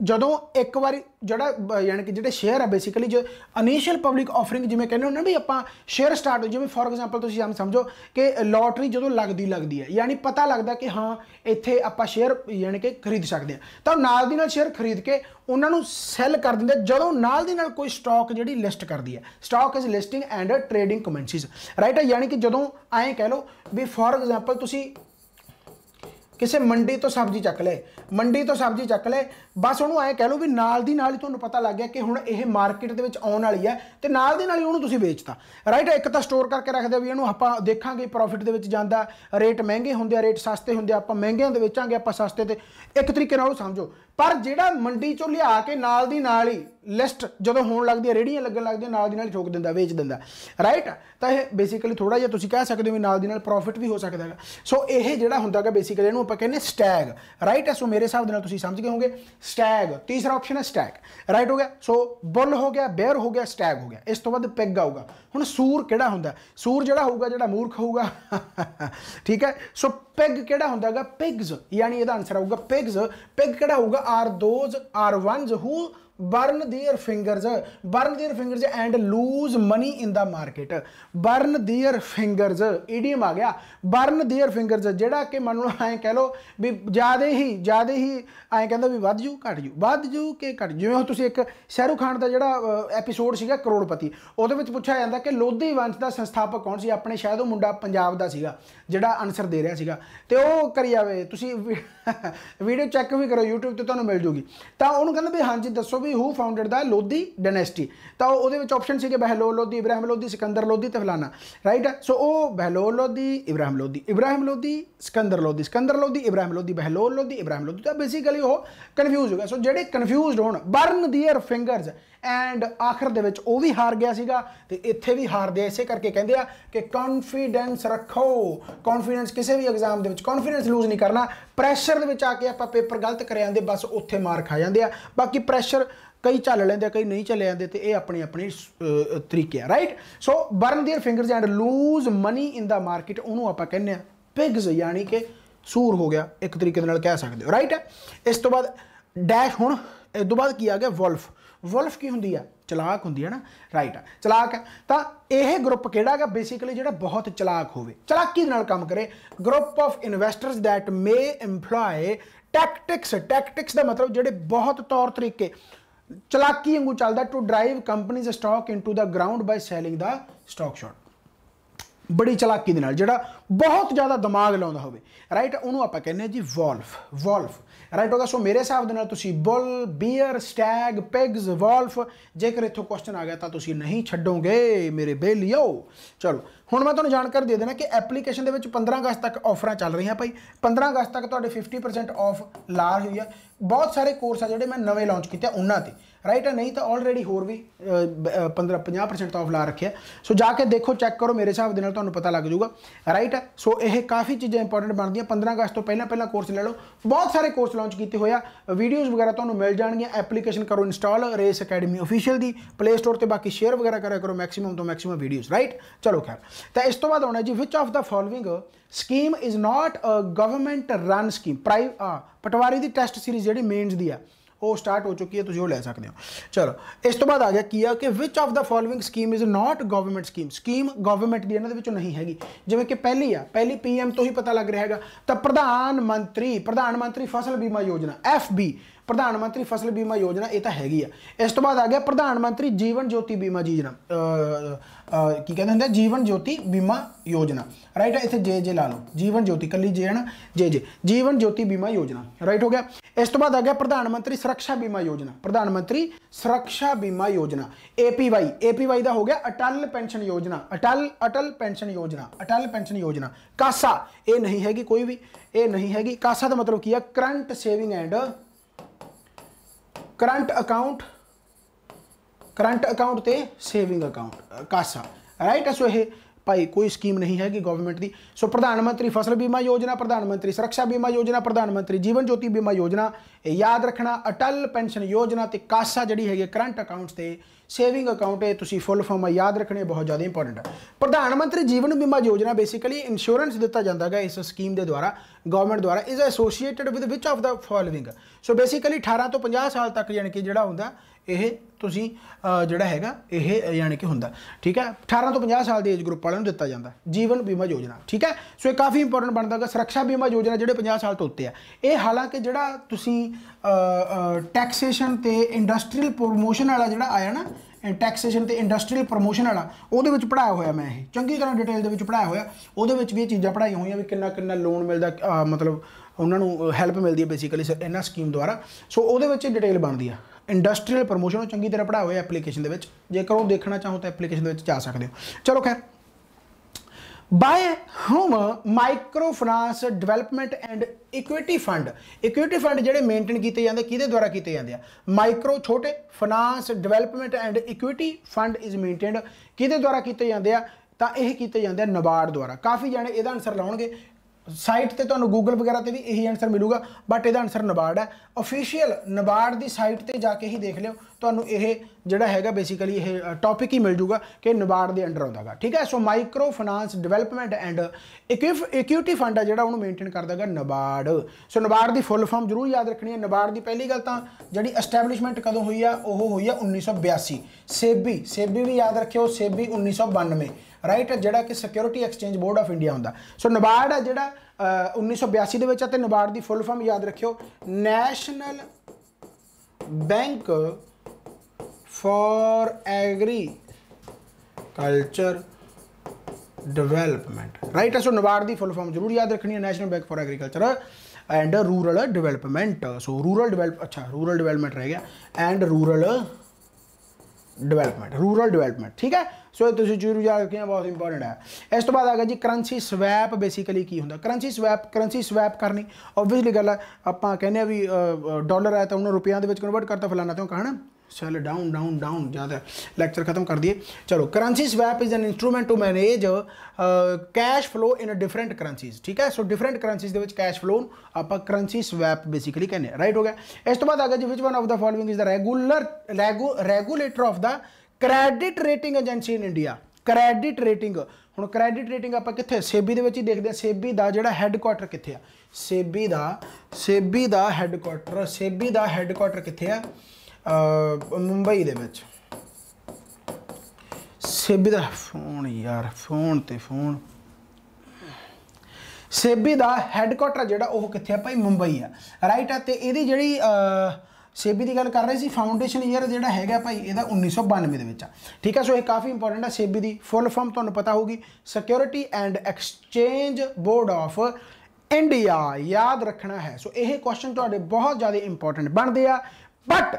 ਜਦੋਂ ਇੱਕ ਵਾਰੀ ਜਿਹੜਾ ਯਾਨੀ ਕਿ ਜਿਹੜੇ ਸ਼ੇਅਰ ਆ ਬੇਸਿਕਲੀ ਜੋ ਇਨੀਸ਼ੀਅਲ ਪਬਲਿਕ ਆਫਰਿੰਗ ਜਿਵੇਂ ਕਹਿੰਦੇ ਹੁੰਦੇ ਨਾ ਵੀ ਆਪਾਂ ਸ਼ੇਅਰ ਸਟਾਰਟ ਹੋ ਜਿਵੇਂ ਫੋਰ ਐਗਜ਼ਾਮਪਲ ਤੁਸੀਂ ਆਮ ਸਮਝੋ ਕਿ ਲੋਟਰੀ ਜਦੋਂ ਲੱਗਦੀ ਲੱਗਦੀ ਹੈ ਯਾਨੀ ਪਤਾ ਲੱਗਦਾ ਕਿ ਹਾਂ ਇੱਥੇ ਆਪਾਂ ਸ਼ੇਅਰ ਯਾਨੀ ਕਿ ਖਰੀਦ ਸਕਦੇ ਆ ਤਾਂ ਨਾਲ ਦੀ ਨਾਲ ਸ਼ੇਅਰ ਖਰੀਦ ਕੇ ਉਹਨਾਂ ਨੂੰ ਸੈਲ ਕਰ ਦਿੰਦੇ ਜਦੋਂ ਨਾਲ ਦੀ ਨਾਲ ਕੋਈ ਸਟਾਕ ਜਿਹੜੀ ਲਿਸਟ ਕਰਦੀ ਹੈ stock is listing and trading commences right ਹੈ ਯਾਨੀ ਕਿ ਜਦੋਂ ਐਂ ਕਹਿ ਲਓ ਵੀ ਫੋਰ ਐਗਜ਼ਾਮਪਲ ਤੁਸੀਂ ਕਿਸੇ ਮੰਡੀ ਤੋਂ ਸਬਜ਼ੀ ਚੱਕ ਲੈ ਮੰਡੀ ਤੋਂ ਸਬਜ਼ੀ ਚੱਕ ਲੈ ਬਸ ਉਹਨੂੰ ਐਂ ਕਹਿ ਲਓ ਵੀ ਨਾਲ ਦੀ ਨਾਲ ਹੀ ਤੁਹਾਨੂੰ ਪਤਾ ਲੱਗ ਗਿਆ ਕਿ ਹੁਣ ਇਹ ਮਾਰਕੀਟ ਦੇ ਵਿੱਚ ਆਉਣ ਵਾਲੀ ਹੈ ਤੇ ਨਾਲ ਦੀ ਨਾਲ ਹੀ ਉਹਨੂੰ ਤੁਸੀਂ ਵੇਚਤਾ ਰਾਈਟ ਇੱਕ ਤਾਂ ਸਟੋਰ ਕਰਕੇ ਰੱਖਦੇ ਵੀ ਇਹਨੂੰ ਆਪਾਂ ਦੇਖਾਂਗੇ ਪ੍ਰੋਫਿਟ ਦੇ ਵਿੱਚ ਜਾਂਦਾ ਰੇਟ ਮਹਿੰਗੇ ਹੁੰਦੇ ਆ ਰੇਟ ਸਸਤੇ ਹੁੰਦੇ ਆ ਆਪਾਂ ਮਹਿੰਗਿਆਂ ਦੇ ਵੇਚਾਂਗੇ ਆਪਾਂ ਸਸਤੇ ਤੇ ਇੱਕ ਤਰੀਕੇ ਨਾਲ ਉਹ ਸਮਝੋ ਪਰ ਜਿਹੜਾ ਮੰਡੀ ਚੋਂ ਲਿਆ ਕੇ ਨਾਲ ਦੀ ਨਾਲ ਹੀ ਲਿਸਟ ਜਦੋਂ ਹੋਣ ਲੱਗਦੀ ਹੈ ਰੇੜੀਆਂ ਲੱਗਣ ਲੱਗਦੀਆਂ ਨਾਲ ਦੀ ਨਾਲ ਠੋਕ ਦਿੰਦਾ ਵੇਚ ਦਿੰਦਾ ਰਾਈਟ ਤਾਂ ਇਹ ਬੇਸਿਕਲੀ ਥੋੜਾ ਜਿਹਾ ਤੁਸੀਂ ਕਹਿ ਸਕਦੇ ਹੋ ਵੀ ਨਾਲ ਦੀ ਨਾਲ ਪ੍ਰੋਫਿਟ ਵੀ ਹੋ ਸਕਦਾ ਹੈ ਸੋ ਇਹ ਜਿਹੜਾ ਹੁੰਦਾ ਹੈਗਾ ਬੇਸਿਕਲੀ ਇਹਨੂੰ ਆਪਾਂ ਕਹਿੰਦੇ ਸਟੈਗ ਰਾਈਟ ਹੈ ਸੋ ਮੇਰੇ ਹਿਸਾਬ ਦੇ ਨਾਲ ਤੁਸੀਂ ਸਮਝ ਗਏ ਹੋਗੇ ਸਟੈਗ ਤੀਸਰਾ ਆਪਸ਼ਨ ਹੈ ਸਟੈਗ ਰਾਈਟ ਹੋ ਗਿਆ ਸੋ ਬੁੱਲ ਹੋ ਗਿਆ ਬੇਅਰ ਹੋ ਗਿਆ ਸਟੈਗ ਹੋ ਗਿਆ ਇਸ ਤੋਂ ਬਾਅਦ ਪਿਗ ਆਊਗਾ ਹੁਣ ਸੂਰ ਕਿਹੜਾ ਹੁੰਦਾ ਸੂਰ ਜਿਹੜਾ ਹੋਊਗਾ ਜਿਹੜਾ ਮੂਰਖ ਹੋਊਗਾ ਠੀਕ ਹੈ ਸੋ ਪਿਗ ਕਿਹੜਾ ਹੁੰਦਾਗਾ ਪਿਗਸ ਯਾਨੀ ਇਹਦਾ ਆਨਸਰ ਆਊਗਾ ਪਿਗਸ ਪਿਗ ਕਿਹੜਾ ਹੋਊਗਾ are those are ones who burn their fingers burn their fingers and lose money in the market burn their fingers idiom ਆ ਗਿਆ burn their fingers ਜਿਹੜਾ ਕਿ ਮੰਨ ਲਓ ਐਂ ਕਹਿ ਲੋ ਵੀ ਜਿਆਦਾ ਹੀ ਜਿਆਦਾ ਹੀ ਐਂ ਕਹਿੰਦਾ ਵੀ ਵੱਧ ਜੂ ਘਟ ਜੂ ਵੱਧ ਜੂ ਕਿ ਘਟ ਜਿਵੇਂ ਤੁਸੀਂ ਇੱਕ ਸ਼ਾਹਰੁਖ ਖਾਨ ਦਾ ਜਿਹੜਾ ਐਪੀਸੋਡ ਸੀਗਾ ਕਰੋੜਪਤੀ ਉਹਦੇ ਵਿੱਚ ਪੁੱਛਿਆ ਜਾਂਦਾ ਕਿ ਲੋਧੀ ਵੰਸ਼ ਦਾ ਸੰਸਥਾਪਕ ਕੌਣ ਸੀ ਆਪਣੇ ਸ਼ਾਇਦ ਉਹ ਮੁੰਡਾ ਪੰਜਾਬ ਦਾ ਸੀਗਾ ਜਿਹੜਾ ਆਨਸਰ ਦੇ ਰਿਹਾ ਸੀਗਾ ਤੇ ਉਹ ਕਰੀ ਜਾਵੇ ਤੁਸੀਂ ਵੀਡੀਓ ਚੈੱਕ ਵੀ ਕਰੋ YouTube ਤੇ ਤੁਹਾਨੂੰ ਮਿਲ ਜੂਗੀ ਤਾਂ ਉਹਨੂੰ ਕਹਿੰਦਾ ਵੀ ਹਾਂਜੀ ਦੱਸੋ ਵੀ who founded the Lodi dynasty ਤਾਂ ਉਹਦੇ ਵਿੱਚ ਆਪਸ਼ਨ ਸੀਗੇ ਬਹਿਲੋਲ ਲੋਦੀ ਇਬਰਾਹਿਮ ਲੋਦੀ ਸਿਕੰਦਰ ਲੋਦੀ ਤੇ ਫਲਾਨਾ ਰਾਈਟ ਸੋ ਉਹ ਬਹਿਲੋਲ ਲੋਦੀ ਇਬਰਾਹਿਮ ਲੋਦੀ ਇਬਰਾਹਿਮ ਲੋਦੀ ਸਿਕੰਦਰ ਲੋਦੀ ਸਿਕੰਦਰ ਲੋਦੀ ਇਬਰਾਹਿਮ ਲੋਦੀ ਬਹਿਲੋਲ ਲੋਦੀ ਇਬਰਾਹਿਮ ਲੋਦੀ ਤਾਂ ਬੇਸਿਕਲੀ ਉਹ ਕਨਫਿਊਜ਼ ਹੋ ਗਿਆ ਸੋ ਜਿਹੜੇ ਕਨਫਿਊਜ਼ਡ ਹੋਣ ਬਰਨ ਦੀਅਰ ਫਿੰਗਰਸ ਐਂਡ ਆਖਰ ਦੇ ਵਿੱਚ ਉਹ ਵੀ ਹਾਰ ਗਿਆ ਸੀਗਾ ਤੇ ਇੱਥੇ ਵੀ ਹਾਰਦੇ ਇਸੇ ਕਰਕੇ ਕਹਿੰਦੇ ਆ ਕਿ ਕੌਨਫੀਡੈਂਸ ਰੱਖੋ ਕੌਨਫੀਡੈਂਸ ਕਿਸੇ ਵੀ ਐਗਜ਼ਾਮ ਦੇ ਵਿੱਚ ਕੌਨਫੀਡੈਂਸ ਲੂਜ਼ ਨਹੀਂ ਕਰਨਾ ਪ੍ਰੈਸ਼ਰ ਦੇ ਵਿੱਚ ਆ ਕੇ ਆਪਾਂ ਪੇਪਰ ਗਲਤ ਕਰ ਜਾਂਦੇ ਬਸ ਉੱਥੇ ਮਾਰ ਖਾ ਜਾਂਦੇ ਆ ਬਾਕੀ ਪ੍ਰੈਸ਼ਰ ਕਈ ਚੱਲ ਲੈਂਦੇ ਕਈ ਨਹੀਂ ਚੱਲੇ ਜਾਂਦੇ ਤੇ ਇਹ ਆਪਣੇ ਆਪਣੇ ਤਰੀਕੇ ਆ right so burn their fingers and lose money in the market ਉਹਨੂੰ ਆਪਾਂ ਕਹਿੰਦੇ ਆ ਪਿਗਸ ਯਾਨੀ ਕਿ ਸੂਰ ਹੋ ਗਿਆ ਇੱਕ ਤਰੀਕੇ ਦੇ ਨਾਲ ਕਹਿ ਸਕਦੇ ਹੋ ਰਾਈਟ ਇਸ ਤੋਂ ਬਾਅਦ ਡੈਸ਼ ਹੁਣ ਇਸ ਤੋਂ ਬਾਅਦ ਕੀ ਆ ਗਿਆ ਵੋਲਫ ਵੁਲਫ ਕੀ ਹੁੰਦੀ ਆ ਚਲਾਕ ਹੁੰਦੀ ਆ ਨਾ ਰਾਈਟ ਆ ਚਲਾਕ ਤਾਂ ਇਹ ਗਰੁੱਪ ਕਿਹੜਾ ਹੈਗਾ ਬੇਸਿਕਲੀ ਜਿਹੜਾ ਬਹੁਤ ਚਲਾਕ ਹੋਵੇ ਚਲਾਕੀ ਨਾਲ ਕੰਮ ਕਰੇ group of investors that may employ tactics tactics ਦਾ ਮਤਲਬ ਜਿਹੜੇ ਬਹੁਤ ਤੌਰ ਤਰੀਕੇ ਚਲਾਕੀ ਵਾਂਗੂ ਚੱਲਦਾ to drive companies stock into the ground by selling the stock short ਬੜੀ ਚਲਾਕੀ ਦੇ ਨਾਲ ਜਿਹੜਾ ਬਹੁਤ ਜ਼ਿਆਦਾ ਦਿਮਾਗ ਲਾਉਂਦਾ ਹੋਵੇ ਰਾਈਟ ਉਹਨੂੰ ਆਪਾਂ ਕਹਿੰਦੇ ਆ ਜੀ ਵੋਲਫ ਵੋਲਫ ਰਾਈਟ ਹੋਗਾ ਸੋ ਮੇਰੇ ਹਿਸਾਬ ਦੇ ਨਾਲ ਤੁਸੀਂ bull bear stag pigs wolf ਜੇਕਰ ਇਥੋਂ ਕੁਐਸਚਨ ਆ ਗਿਆ ਤਾਂ ਤੁਸੀਂ ਨਹੀਂ ਛੱਡੋਗੇ ਮੇਰੇ ਬੇਲੀਓ ਚਲੋ ਹੁਣ ਮੈਂ ਤੁਹਾਨੂੰ ਜਾਣਕਾਰੀ ਦੇ ਦੇਣਾ ਕਿ ਐਪਲੀਕੇਸ਼ਨ ਦੇ ਵਿੱਚ 15 ਅਗਸਤ ਤੱਕ ਆਫਰਾਂ ਚੱਲ ਰਹੀਆਂ ਭਾਈ 15 ਅਗਸਤ ਤੱਕ ਤੁਹਾਡੇ 50% ਆਫ ਲਾਰ ਹੋਈ ਹੈ ਬਹੁਤ ਸਾਰੇ ਕੋਰਸ ਆ ਜਿਹੜੇ ਮੈਂ ਨਵੇਂ ਲਾਂਚ ਕੀਤੇ ਉਹਨਾਂ ਤੇ ਰਾਈਟ ਹੈ ਨਹੀਂ ਤਾਂ ਆਲਰੇਡੀ ਹੋਰ ਵੀ 15 50% ਆਫ ਲਾ ਰੱਖਿਆ ਸੋ ਜਾ ਕੇ ਦੇਖੋ ਚੈੱਕ ਕਰੋ ਮੇਰੇ ਹਿਸਾਬ ਦੇ ਨਾਲ ਤੁਹਾਨੂੰ ਪਤਾ ਲੱਗ ਜਾਊਗਾ ਰਾਈਟ ਹੈ ਸੋ ਇਹ ਕਾਫੀ ਚੀਜ਼ਾਂ ਇੰਪੋਰਟੈਂਟ ਬਣਦੀਆਂ 15 ਅਗਸਤ ਤੋਂ ਪਹਿਲਾਂ ਪਹਿਲਾਂ ਕੋਰਸ ਲੈ ਲਓ ਬਹੁਤ ਸਾਰੇ ਕੋਰਸ ਲਾਂਚ ਕੀਤੇ ਹੋਇਆ ਵੀਡੀਓਜ਼ ਵਗੈਰਾ ਤੁਹਾਨੂੰ ਮਿਲ ਜਾਣਗੀਆਂ ਐਪਲੀਕੇਸ਼ਨ ਕਰੋ ਇੰਸਟਾਲ ਰੇਸ ਅਕੈਡਮੀ ਅਫੀਸ਼ੀਅਲ ਦੀ ਪਲੇ ਸਟੋਰ ਤੇ ਬਾਕੀ ਸ਼ੇਅਰ ਵਗੈਰਾ ਕਰਿਆ ਕਰੋ ਮੈਕਸਿਮਮ ਤੋਂ ਮੈਕਸਿਮਮ ਵੀਡੀਓਜ਼ ਰਾਈਟ ਚਲੋ ਖੈਰ ਤਾਂ ਇਸ ਤੋਂ ਬਾਅਦ ਆਉਣਾ ਜੀ which of the following scheme is not a government run scheme private ਪਟਵਾਰੀ ਦੀ ਟੈਸਟ ਸੀਰੀਜ਼ ਜਿਹੜੀ ਮੇਨਸ ਦੀ ਆ ਉਹ ਸਟਾਰਟ ਹੋ ਚੁੱਕੀ ਹੈ ਤੁਸੀਂ ਉਹ ਲੈ ਸਕਦੇ ਹੋ ਚਲੋ ਇਸ ਤੋਂ ਬਾਅਦ ਆ ਗਿਆ ਕੀ ਆ ਕਿ which of the following scheme is not government scheme scheme government ਦੀ ਇਹਨਾਂ ਦੇ ਵਿੱਚੋਂ ਨਹੀਂ ਹੈਗੀ ਜਿਵੇਂ ਕਿ ਪਹਿਲੀ ਆ ਪਹਿਲੀ ਪੀਐਮ ਤੋਂ ਹੀ ਪਤਾ ਲੱਗ ਰਿਹਾ ਹੈਗਾ ਤਾਂ ਪ੍ਰਧਾਨ ਮੰਤਰੀ ਪ੍ਰਧਾਨ ਮੰਤਰੀ ਫਸਲ ਬੀਮਾ ਯੋਜਨਾ ਐਫਬੀ ਪ੍ਰਧਾਨ ਮੰਤਰੀ ਫਸਲ ਬੀਮਾ ਯੋਜਨਾ ਇਹ ਤਾਂ ਹੈਗੀ ਆ ਇਸ ਤੋਂ ਬਾਅਦ ਆ ਗਿਆ ਪ੍ਰਧਾਨ ਮੰਤਰੀ ਜੀਵਨ ਜੋਤੀ ਬੀਮਾ ਯੋਜਨਾ ਕੀ ਕਹਿੰਦੇ ਹੁੰਦੇ ਜੀਵਨ ਜੋਤੀ ਬੀਮਾ ਯੋਜਨਾ ਰਾਈਟ ਇੱਥੇ ਜੇ ਜੇ ਲਾ ਲਓ ਜੀਵਨ ਜੋਤੀ ਕੱਲੀ ਜੇ ਹਨ ਜੇ ਜੇ ਜੀਵਨ ਜੋਤੀ ਬੀਮਾ ਯੋਜਨਾ ਰਾਈਟ ਹੋ ਗਿਆ इस तो बाद आ गया प्रधानमंत्री सुरक्षा बीमा योजना प्रधानमंत्री सुरक्षा बीमा योजना A A P Y P Y का हो गया अटल पेंशन योजना अटल अटल पेंशन योजना अटल पेंशन योजना कासा यह नहीं हैगी कोई भी ये नहीं हैगी कासा का मतलब की है current saving and current account current account से सेविंग अकाउंट कासा राइट है सो यह ਭਾਈ ਕੋਈ ਸਕੀਮ ਨਹੀਂ ਹੈ ਕਿ ਗਵਰਨਮੈਂਟ ਦੀ ਸੋ ਪ੍ਰਧਾਨ ਮੰਤਰੀ ਫਸਲ ਬੀਮਾ ਯੋਜਨਾ ਪ੍ਰਧਾਨ ਮੰਤਰੀ ਸੁਰੱਖਿਆ ਬੀਮਾ ਯੋਜਨਾ ਪ੍ਰਧਾਨ ਮੰਤਰੀ ਜੀਵਨ ਜੋਤੀ ਬੀਮਾ ਯੋਜਨਾ ਇਹ ਯਾਦ ਰੱਖਣਾ ਅਟਲ ਪੈਨਸ਼ਨ ਯੋਜਨਾ ਤੇ ਕਾਸਾ ਜਿਹੜੀ ਹੈਗੀ ਕਰੰਟ ਅਕਾਊਂਟਸ ਤੇ ਸੇਵਿੰਗ ਅਕਾਊਂਟ ਹੈ ਤੁਸੀਂ ਫੁੱਲ ਫਾਰਮ ਯਾਦ ਰੱਖਣੇ ਬਹੁਤ ਜ਼ਿਆਦਾ ਇੰਪੋਰਟੈਂਟ ਹੈ ਪ੍ਰਧਾਨ ਮੰਤਰੀ ਜੀਵਨ ਬੀਮਾ ਯੋਜਨਾ ਬੇਸਿਕਲੀ ਇੰਸ਼ੋਰੈਂਸ ਦਿੱਤਾ ਜਾਂਦਾ ਹੈ ਇਸ ਸਕੀਮ ਦੇ ਦੁਆਰਾ ਗਵਰਨਮੈਂਟ ਦੁਆਰਾ is associated with which of the following so basically 18 ਤੋਂ 50 ਸਾਲ ਤੱਕ ਯਾਨੀ ਕਿ ਜਿਹੜਾ ਹੁੰਦਾ ਇਹ ਤੁਸੀਂ ਜਿਹੜਾ ਹੈਗਾ ਇਹ ਯਾਨੀ ਕਿ ਹੁੰਦਾ ਠੀਕ ਹੈ 18 ਤੋਂ 50 ਸਾਲ ਦੇ ਏਜ ਗਰੁੱਪ ਵਾਲਿਆਂ ਨੂੰ ਦਿੱਤਾ ਜਾਂਦਾ ਜੀਵਨ ਬੀਮਾ ਯੋਜਨਾ ਠੀਕ ਹੈ ਸੋ ਇਹ ਕਾਫੀ ਇੰਪੋਰਟੈਂਟ ਬਣਦਾ ਹੈਗਾ ਸੁਰੱਖਿਆ ਬੀਮਾ ਯੋਜਨਾ ਜਿਹੜੇ 50 ਸਾਲ ਤੋਂ ਉੱਤੇ ਆ ਇਹ ਹਾਲਾਂਕਿ ਜਿਹੜਾ ਤੁਸੀਂ ਟੈਕਸੇਸ਼ਨ ਤੇ ਇੰਡਸਟਰੀਅਲ ਪ੍ਰੋਮੋਸ਼ਨ ਵਾਲਾ ਜਿਹੜਾ ਆਇਆ ਨਾ ਟੈਕਸੇਸ਼ਨ ਤੇ ਇੰਡਸਟਰੀਅਲ ਪ੍ਰੋਮੋਸ਼ਨ ਵਾਲਾ ਉਹਦੇ ਵਿੱਚ ਪੜਾਇਆ ਹੋਇਆ ਮੈਂ ਇਹ ਚੰਗੀ ਤਰ੍ਹਾਂ ਡਿਟੇਲ ਦੇ ਵਿੱਚ ਪੜਾਇਆ ਹੋਇਆ ਉਹਦੇ ਵਿੱਚ ਵੀ ਇਹ ਚੀਜ਼ਾਂ ਪੜਾਈਆਂ ਹੋਈਆਂ ਵੀ ਕਿੰਨਾ ਕਿੰਨਾ ਲੋਨ ਮਿਲਦਾ ਮਤਲਬ ਉਹਨਾਂ ਨੂੰ ਹੈਲਪ ਮਿਲਦੀ ਹੈ ਬੇਸਿਕਲੀ ਇਹਨਾਂ ਸਕੀਮ ਦੁਆਰਾ ਸੋ ਉਹਦੇ ਵਿੱਚ ਡਿਟੇਲ ਬਣਦੀ ਆ ਇੰਡਸਟਰੀਅਲ ਪ੍ਰੋਮੋਸ਼ਨ ਨੂੰ ਚੰਗੀ ਤਰ੍ਹਾਂ ਪੜਾਇਆ ਹੋਇਆ ਐਪਲੀਕੇਸ਼ਨ ਦੇ ਵਿੱਚ ਜੇਕਰ ਉਹ ਦੇਖਣਾ ਚਾਹੋ ਤਾਂ ਐਪਲੀਕੇਸ਼ਨ ਦੇ ਵਿੱਚ ਜਾ ਸਕਦੇ ਹੋ ਚਲੋ ਖੈਰ by hmm micro finance development and equity fund equity fund ਜਿਹੜੇ ਮੇਨਟੇਨ ਕੀਤੇ ਜਾਂਦੇ ਕਿਹਦੇ ਦੁਆਰਾ ਕੀਤੇ ਜਾਂਦੇ ਆ ਮਾਈਕਰੋ ਛੋਟੇ finance development and equity fund is maintained ਕਿਹਦੇ ਦੁਆਰਾ ਕੀਤੇ ਜਾਂਦੇ ਆ ਤਾਂ ਇਹ ਕੀਤੇ ਜਾਂਦੇ ਆ ਨਬਾਰਡ ਦੁਆਰਾ ਕਾਫੀ ਜਾਣੇ ਇਹਦਾ ਆਨਸਰ ਲਾਉਣਗੇ ਸਾਈਟ ਤੇ ਤੁਹਾਨੂੰ ਗੂਗਲ ਵਗੈਰਾ ਤੇ ਵੀ ਇਹੀ ਆਨਸਰ ਮਿਲੂਗਾ ਬਟ ਇਹਦਾ ਆਨਸਰ ਨਬਾਰਡ ਹੈ ਅਫੀਸ਼ੀਅਲ ਨਬਾਰਡ ਦੀ ਸਾਈਟ ਤੇ ਜਾ ਕੇ ਹੀ ਦੇਖ ਲਿਓ ਤੁਹਾਨੂੰ ਇਹ ਜਿਹੜਾ ਹੈਗਾ ਬੇਸਿਕਲੀ ਇਹ ਟੌਪਿਕ ਹੀ ਮਿਲ ਜੂਗਾ ਕਿ ਨਬਾਰਡ ਦੇ ਅੰਡਰ ਆਉਂਦਾਗਾ ਠੀਕ ਹੈ so micro finance development and equity fund ਹੈ ਜਿਹੜਾ ਉਹਨੂੰ ਮੇਨਟੇਨ ਕਰਦਾਗਾ ਨਬਾਰਡ ਸੋ ਨਬਾਰਡ ਦੀ ਫੁੱਲ ਫਾਰਮ ਜ਼ਰੂਰ ਯਾਦ ਰੱਖਣੀ ਹੈ ਨਬਾਰਡ ਦੀ ਪਹਿਲੀ ਗੱਲ ਤਾਂ ਜਿਹੜੀ ਐਸਟੈਬਲਿਸ਼ਮੈਂਟ ਕਦੋਂ ਹੋਈ ਆ ਉਹ ਹੋਈ ਆ 1982 ਸੇਬੀ ਸੇਬੀ ਵੀ ਯਾਦ ਰੱਖਿਓ ਸੇਬੀ 1992 ਰਾਈਟ ਜਿਹੜਾ ਕਿ security exchange board of India ਹੁੰਦਾ ਸੋ ਨਬਾਰਡ ਆ ਜਿਹੜਾ 1982 ਦੇ ਵਿੱਚ ਤੇ ਨਬਾਰਡ ਦੀ ਫੁੱਲ ਫਾਰਮ ਯਾਦ ਰੱਖਿਓ national bank for agriculture development right so NABARD ਦੀ ਫੁੱਲ ਫਾਰਮ ਜ਼ਰੂਰ ਯਾਦ ਰੱਖਣੀ ਹੈ national bank for agriculture and rural development so rural develop ਅੱਛਾ ਰੂਰਲ ਡਿਵੈਲਪਮੈਂਟ ਰਹਿ ਗਿਆ and rural development rural development ਠੀਕ ਹੈ ਸੋ ਇਹ ਤੁਸੀਂ ਜ਼ਰੂਰ ਯਾਦ ਰੱਖਣਾ ਬਹੁਤ ਇੰਪੋਰਟੈਂਟ ਹੈ ਇਸ ਤੋਂ ਬਾਅਦ ਆ ਗਿਆ ਜੀ ਕਰੰਸੀ ਸਵੈਪ ਬੇਸਿਕਲੀ ਕੀ ਹੁੰਦਾ ਕਰੰਸੀ ਸਵੈਪ ਕਰੰਸੀ ਸਵੈਪ ਕਰਨੀ ਆਬਵੀਅਸਲੀ ਗੱਲ ਆ ਆਪਾਂ ਕਹਿੰਦੇ ਆ ਵੀ ਡਾਲਰ ਆਇਆ ਤਾਂ ਉਹਨੂੰ ਰੁਪਈਆ ਦੇ ਵਿੱਚ ਕਨਵਰਟ ਕਰਤਾ ਫਲਾਣਾ ਤੇ ਉਹ ਕਹਣਾ ਡਾਊਨ ਡਾਊਨ ਡਾਊਨ ਜਿਆਦਾ ਲੈਕਚਰ ਖਤਮ ਕਰ ਦਈਏ ਚਲੋ currency swap is an instrument to manage cash flow in a different currencies ਠੀਕ ਹੈ ਸੋ ਡਿਫਰੈਂਟ ਕਰੰਸੀਜ਼ ਦੇ ਵਿੱਚ ਕੈਸ਼ ਫਲੋ ਨੂੰ ਆਪਾਂ ਕਰੰਸੀ ਸਵੈਪ ਬੇਸਿਕਲੀ ਕਹਿੰਦੇ ਰਾਈਟ ਹੋ ਗਿਆ ਇਸ ਤੋਂ ਬਾਅਦ ਗਿਆ ਜੀ which one of the following is the regular regulator of the credit rating agency in India credit rating ਹੁਣ ਕ੍ਰੈਡਿਟ ਰੇਟਿੰਗ ਆਪਾਂ ਕਿੱਥੇ ਸੇਬੀ ਦੇ ਵਿੱਚ ਹੀ ਦੇਖਦੇ ਆ ਸੇਬੀ ਦਾ ਜਿਹੜਾ ਹੈੱਡਕੁਆਟਰ ਕਿੱਥੇ ਆ ਸੇਬੀ ਦਾ ਸੇਬੀ ਦਾ ਹੈੱਡਕੁਆਟਰ ਸੇਬੀ ਦਾ ਹੈੱਡਕੁਆਟਰ ਕਿੱਥੇ ਆ ਮੁੰਬਈ ਦੇ ਵਿੱਚ ਸੇਬੀ ਦਾ ਫੋਨ ਯਾਰ ਫੋਨ ਤੇ ਫੋਨ ਸੇਬੀ ਦਾ ਹੈੱਡਕੁਆਟਰ ਜਿਹੜਾ ਉਹ ਕਿੱਥੇ ਆ ਭਾਈ ਮੁੰਬਈ ਆ ਰਾਈਟ ਆ ਤੇ ਇਹਦੀ ਜਿਹੜੀ ਸੇਬੀ ਦੀ ਗੱਲ ਕਰ ਰਹੇ ਸੀ ਫਾਊਂਡੇਸ਼ਨ ਯਾਰ ਜਿਹੜਾ ਹੈਗਾ ਭਾਈ ਇਹਦਾ 1992 ਦੇ ਵਿੱਚ ਆ ਠੀਕ ਆ ਸੋ ਇਹ ਕਾਫੀ ਇੰਪੋਰਟੈਂਟ ਆ ਸੇਬੀ ਦੀ ਫੁੱਲ ਫਾਰਮ ਤੁਹਾਨੂੰ ਪਤਾ ਹੋਊਗੀ security and exchange board of India ਯਾਦ ਰੱਖਣਾ ਹੈ ਸੋ ਇਹ ਕੁਐਸਚਨ ਤੁਹਾਡੇ ਬਹੁਤ ਜ਼ਿਆਦਾ ਇੰਪੋਰਟੈਂਟ ਬਣਦੇ ਆ ਬਟ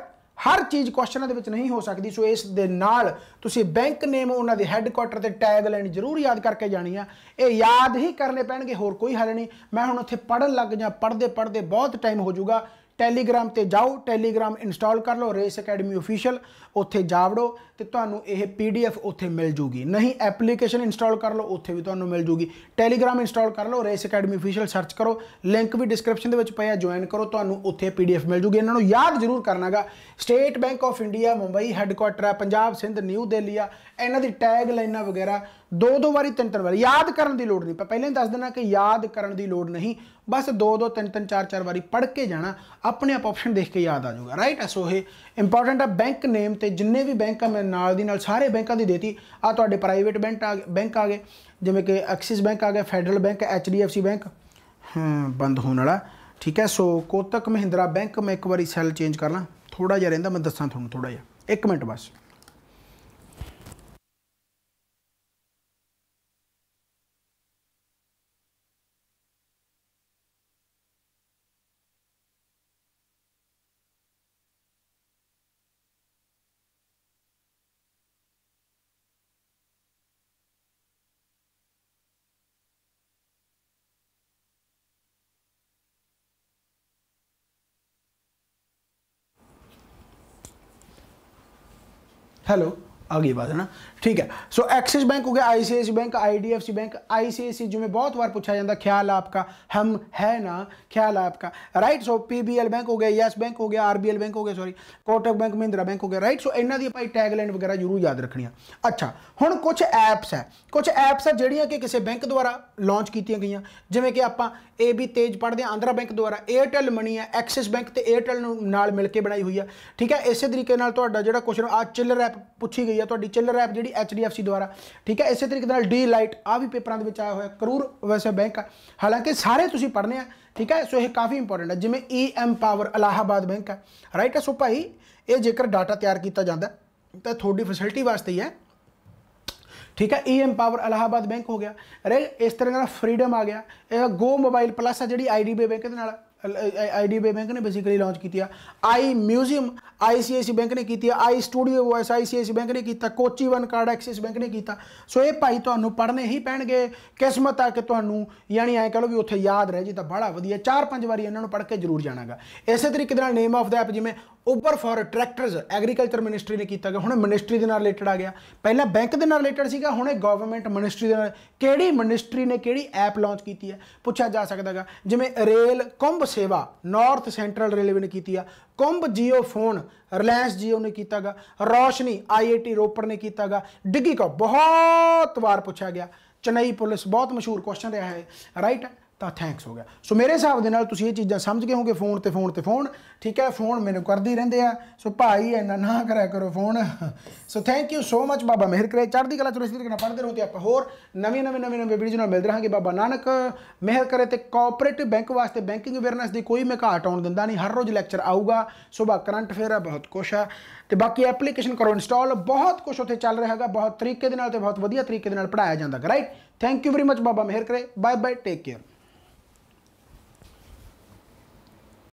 ਹਰ ਚੀਜ਼ ਕੁਐਸਚਨਾਂ ਦੇ ਵਿੱਚ ਨਹੀਂ ਹੋ ਸਕਦੀ ਸੋ ਇਸ ਦੇ ਨਾਲ ਤੁਸੀਂ ਬੈਂਕ ਨੇਮ ਉਹਨਾਂ ਦੇ ਹੈੱਡਕੁਆਟਰ ਤੇ ਟੈਗ ਲਾਈਨ ਜ਼ਰੂਰ ਯਾਦ ਕਰਕੇ ਜਾਣੀ ਆ ਇਹ ਯਾਦ ਹੀ ਕਰਨੇ ਪੈਣਗੇ ਹੋਰ ਕੋਈ ਹੱਲ ਨਹੀਂ ਮੈਂ ਹੁਣ ਉੱਥੇ ਪੜਨ ਲੱਗ ਜਾ ਪੜਦੇ ਪੜਦੇ ਬਹੁਤ ਟਾਈਮ ਹੋ ਜਾਊਗਾ ਟੈਲੀਗ੍ਰਾਮ ਤੇ ਜਾਓ ਟੈਲੀਗ੍ਰਾਮ ਇੰਸਟਾਲ ਕਰ ਲਓ ਰੇਸ ਅਕੈਡਮੀ ਅਫੀਸ਼ੀਅਲ ਉੱਥੇ ਜਾ ਵੜੋ ਤੇ ਤੁਹਾਨੂੰ ਇਹ ਪੀਡੀਐਫ ਉੱਥੇ ਮਿਲ ਜੂਗੀ ਨਹੀਂ ਐਪਲੀਕੇਸ਼ਨ ਇੰਸਟਾਲ ਕਰ ਲਓ ਉੱਥੇ ਵੀ ਤੁਹਾਨੂੰ ਮਿਲ ਜੂਗੀ ਟੈਲੀਗ੍ਰਾਮ ਇੰਸਟਾਲ ਕਰ ਲਓ ਰੇਸ ਅਕੈਡਮੀ ਅਫੀਸ਼ੀਅਲ ਸਰਚ ਕਰੋ ਲਿੰਕ ਵੀ ਡਿਸਕ੍ਰਿਪਸ਼ਨ ਦੇ ਵਿੱਚ ਪਿਆ ਜੁਆਇਨ ਕਰੋ ਤੁਹਾਨੂੰ ਉੱਥੇ ਪੀਡੀਐਫ ਮਿਲ ਜੂਗੀ ਇਹਨਾਂ ਨੂੰ ਯਾਦ ਜ਼ਰੂਰ ਕਰਨਾਗਾ state bank of India Mumbai headquarter ਹੈ ਪੰਜਾਬ ਸਿੰਧ ਨਿਊ ਦਿੱਲੀ ਆ ਇਹਨਾਂ ਦੀ ਟੈਗ ਲਾਈਨਾਂ ਵਗੈਰਾ ਦੋ ਦੋ ਵਾਰੀ ਤਿੰਨ ਤਿੰਨ ਵਾਰੀ ਯਾਦ ਕਰਨ ਦੀ ਲੋੜ ਨਹੀਂ ਪਹਿਲਾਂ ਹੀ ਦੱਸ ਦੇਣਾ ਕਿ ਯਾਦ ਕਰਨ ਦੀ ਲੋੜ ਨਹੀਂ ਬਸ ਦੋ ਦੋ ਤਿੰਨ ਤਿੰਨ ਚਾਰ ਚਾਰ ਵਾਰੀ ਪੜ੍ਹ ਕੇ ਜਾਣਾ ਆਪਣੇ ਆਪ ਆਪਸ਼ਨ ਦੇਖ ਕੇ ਯਾਦ ਆ ਜਾਊਗਾ ਰਾਈਟ ਸੋ ਇਹ ਇੰਪੋਰਟੈਂਟ ਆ ਬੈਂਕ ਨੇਮ ਤੇ ਜਿੰਨੇ ਵੀ ਬੈਂਕਾਂ ਮੈਂ ਨਾਲ ਦੀ ਨਾਲ ਸਾਰੇ ਬੈਂਕਾਂ ਦੀ ਦੇਤੀ ਆ ਤੁਹਾਡੇ ਪ੍ਰਾਈਵੇਟ ਬੈਂਕ ਆ ਬੈਂਕ ਆ ਗਏ ਜਿਵੇਂ ਕਿ ਐਕਸਿਸ ਬੈਂਕ ਆ ਗਿਆ ਫੈਡਰਲ ਬੈਂਕ ਐਚਡੀਐਫਸੀ ਬੈਂਕ ਹਾਂ ਬੰਦ ਹੋਣ ਵਾਲਾ ਠੀਕ ਹੈ ਸੋ ਕੋਤਕ ਮਹਿੰਦਰਾ ਬੈਂਕ ਮੈਂ ਇੱਕ ਵਾਰੀ ਸੈਲ ਚੇਂਜ ਕਰ ਲਾਂ ਥੋੜਾ ਜਿਹਾ ਰਹਿੰਦਾ ਮੈਂ ਦੱਸਾਂ ਤੁਹਾਨੂੰ ਥੋੜਾ ਜਿਹਾ 1 ਮਿੰਟ ਬਸ हेलो आगे बात है ना ਠੀਕ ਹੈ ਸੋ ਐਕਸਿਸ ਬੈਂਕ ਹੋ ਗਿਆ ICIC bank IDFC bank ICIC ਜਿਵੇਂ ਬਹੁਤ ਵਾਰ ਪੁੱਛਿਆ ਜਾਂਦਾ ਖਿਆਲ ਆਪਕਾ ਹਮ ਹੈ ਨਾ ਖਿਆਲ ਆਪਕਾ ਰਾਈਟ ਸੋ ਪੀਬੀਐਲ ਬੈਂਕ ਹੋ ਗਿਆ ਯੈਸ ਬੈਂਕ ਹੋ ਗਿਆ ਆਰਬੀਐਲ ਬੈਂਕ ਹੋ ਗਿਆ sorry Kotak bank Mahindra bank ਹੋ ਗਿਆ ਰਾਈਟ ਸੋ ਇਹਨਾਂ ਦੀ ਭਾਈ ਟੈਗਲਾਈਨ ਵਗੈਰਾ ਜ਼ਰੂਰ ਯਾਦ ਰੱਖਣੀਆਂ ਅੱਛਾ ਹੁਣ ਕੁਝ ਐਪਸ ਹੈ ਕੁਝ ਐਪਸ ਹੈ ਜਿਹੜੀਆਂ ਕਿ ਕਿਸੇ ਬੈਂਕ ਦੁਆਰਾ ਲਾਂਚ ਕੀਤੀਆਂ ਗਈਆਂ ਜਿਵੇਂ ਕਿ ਆਪਾਂ ਇਹ ਵੀ ਤੇਜ਼ ਪੜਦੇ ਆਂਧਰਾ ਬੈਂਕ ਦੁਆਰਾ 에ਅਰਟੈਲ ਮਨੀ ਹੈ ਐਕਸਿਸ ਬੈਂਕ ਤੇ 에ਅਰਟੈਲ ਨਾਲ ਮਿਲ ਕੇ ਬਣਾਈ ਹੋਈ ਹੈ ਠੀਕ ਹੈ ਇਸੇ ਤਰੀਕੇ ਨਾਲ ਤੁਹਾਡਾ ਜਿਹੜਾ ਕੁਐਸਚਨ ਆ ਚਿਲਰ ਐਪ ਪੁੱਛੀ ਗਈ ਹੈ ਤੁਹਾਡੀ ਚਿਲਰ ਐਪ ਜਿਹੜੀ HDFC ਦੁਆਰਾ ਠੀਕ ਹੈ ਇਸੇ ਤਰੀਕੇ ਨਾਲ ਡੀ ਲਾਈਟ ਆ ਵੀ ਪੇਪਰਾਂ ਦੇ ਵਿੱਚ ਆਇਆ ਹੋਇਆ ਕਰੂਰ ਵੈਸੇ ਬੈਂਕ ਹੈ ਹਾਲਾਂਕਿ ਸਾਰੇ ਤੁਸੀਂ ਪੜ੍ਹਨੇ ਆ ਠੀਕ ਹੈ ਸੋ ਇਹ ਕਾਫੀ ਇੰਪੋਰਟੈਂਟ ਹੈ ਜਿਵੇਂ E M power Allahabad bank ਹੈ ਰਾਈਟ ਹੈ ਸੋ ਭਾਈ ਇਹ ਜੇਕਰ ਡਾਟਾ ਤਿਆਰ ਕੀਤਾ ਜਾਂਦਾ ਤਾਂ ਤੁਹਾਡੀ ਫੈਸਿਲਿਟੀ ਵਾਸਤੇ ਹੀ ਹੈ ਠੀਕ ਹੈ ਈ ਐਮਪਾਵਰ ਅਲਾਹਾਬਾਦ ਬੈਂਕ ਹੋ ਗਿਆ ਅਰੇ ਇਸ ਤਰ੍ਹਾਂ ਦਾ ਫਰੀडम ਆ ਗਿਆ ਇਹ ਗੋ ਮੋਬਾਈਲ ਪਲੱਸ ਆ ਜਿਹੜੀ ਆਈਡੀਬੀ ਬੈਂਕ ਦੇ ਨਾਲ ਆਈਡੀ ਬੈਂਕ ਨੇ ਬੇਸਿਕਲੀ ਲਾਂਚ ਕੀਤੀ ਆ ਆਈ ਮਿਊਜ਼ੀਅਮ ਆਈਸੀਆਈਸੀ ਬੈਂਕ ਨੇ ਕੀਤੀ ਆ I studio voice ICIC bank ਨੇ ਕੀਤਾ Kochi one card Axis bank ਨੇ ਕੀਤਾ ਸੋ ਇਹ ਭਾਈ ਤੁਹਾਨੂੰ ਪੜਨੇ ਹੀ ਪੈਣਗੇ ਕਿਸਮਤ ਆ ਕਿ ਤੁਹਾਨੂੰ ਯਾਨੀ ਐ ਕਹ ਵੀ ਉੱਥੇ ਯਾਦ ਰਹਿ ਜੀ ਤਾਂ ਬੜਾ ਵਧੀਆ ਚਾਰ ਪੰਜ ਵਾਰੀ ਇਹਨਾਂ ਨੂੰ ਪੜ ਕੇ ਜ਼ਰੂਰ ਜਾਣਾਗਾ ਇਸੇ ਤਰੀਕੇ ਨਾਲ ਨੇਮ ਆਫ ਦਾ ਐਪ ਜਿਵੇਂ Uber for tractors agriculture ministry ਨੇ ਕੀਤਾ ਗਿਆ ਹੁਣ ਮਿਨਿਸਟਰੀ ਦੇ ਨਾਲ ਰਿਲੇਟਡ ਆ ਗਿਆ ਪਹਿਲਾਂ ਬੈਂਕ ਦੇ ਨਾਲ ਰਿਲੇਟਡ ਸੀਗਾ ਹੁਣ ਇਹ ਗਵਰਨਮੈਂਟ ਮਿਨਿਸਟਰੀ ਦੇ ਨਾਲ ਕਿਹੜੀ ਮਿਨਿਸਟਰੀ ਨੇ ਕਿਹੜੀ ਐਪ ਲਾਂਚ ਕੀਤੀ ਹੈ ਪੁੱਛਿਆ ਜਾ ਸਕਦਾਗਾ ਜਿਵੇਂ ਰੇਲ ਕੁੰਭ ਸੇਵਾ ਨਾਰਥ ਸੈਂਟਰਲ ਰੇਲਵੇ ਨੇ ਕੀਤੀ ਆ ਕੁੰਭ ਜੀਓ ਫੋਨ ਰਿਲਾਇੰਸ ਜੀਓ ਨੇ ਕੀਤਾਗਾ ਰੋਸ਼ਨੀ ਆਈਆਈਟੀ ਰੋਪੜ ਨੇ ਕੀਤਾਗਾ ਡਿੱਗੀ ਕੋ ਬਹੁਤ ਵਾਰ ਪੁੱਛਿਆ ਗਿਆ ਚਨਈ ਪੁਲਿਸ ਬਹੁਤ ਮਸ਼ਹੂਰ ਕੁਐਸਚਨ ਰਿਹਾ ਹੈ ਰਾਈਟ ਤਾਂ ਥੈਂਕਸ ਹੋ ਗਿਆ ਸੋ ਮੇਰੇ ਹਿਸਾਬ ਦੇ ਨਾਲ ਤੁਸੀਂ ਇਹ ਚੀਜ਼ਾਂ ਸਮਝ ਗਏ ਹੋਗੇ ਫੋਨ ਤੇ ਫੋਨ ਤੇ ਫੋਨ ਠੀਕ ਹੈ ਫੋਨ ਮੈਨੂੰ ਕਰਦੇ ਹੀ ਰਹਿੰਦੇ ਆ ਸੋ ਭਾਈ ਇਹਨਾਂ ਨਾ ਕਰਿਆ ਕਰੋ phone so thank you so much ਬਾਬਾ ਮਿਹਰ ਕਰੇ ਚੜ੍ਹਦੀ ਕਲਾ ਚੁਰਸਤੀ ਕਿਨਾਂ ਪੜਦੇ ਰਹੋ ਤੇ ਆਪਾਂ ਹੋਰ ਨਵੀਂ ਨਵੀਂ ਨਵੀਂ ਨਵੀਂ ਵੀਡੀਓ ਨਾਲ ਮਿਲਦੇ ਰਹਾਂਗੇ ਬਾਬਾ ਨਾਨਕ ਮਿਹਰ ਕਰੇ ਤੇ ਕੋਆਪਰੇਟਿਵ ਬੈਂਕ ਵਾਸਤੇ ਬੈਂਕਿੰਗ ਅਵੇਅਰਨੈਸ ਦੀ ਕੋਈ ਮੈਂ ਘਾਟ ਆਉਣ ਦਿੰਦਾ ਨਹੀਂ ਹਰ ਰੋਜ਼ ਲੈਕਚਰ ਆਊਗਾ ਸਵੇਰ ਕਰੰਟ ਅਫੇਅਰ ਹੈ ਬਹੁਤ ਕੁਝ ਹੈ ਤੇ ਬਾਕੀ ਐਪਲੀਕੇਸ਼ਨ ਕਰੋ ਇੰਸਟਾਲ ਬਹੁਤ ਕੁਸ਼ ਉੱਥੇ ਚੱਲ ਰਿਹਾ ਹੈਗਾ ਬਹੁਤ ਤਰੀਕੇ ਦੇ ਨਾਲ ਤੇ ਬਹੁਤ ਵਧੀਆ ਤਰੀਕੇ ਦੇ ਨਾਲ ਪੜਾਇਆ ਜਾਂਦਾ ਹੈ right thank you very much ਬਾਬਾ ਮਿਹਰ ਕਰੇ ਬਾਏ ਬਾਏ ਟੇਕ ਕੇਅਰ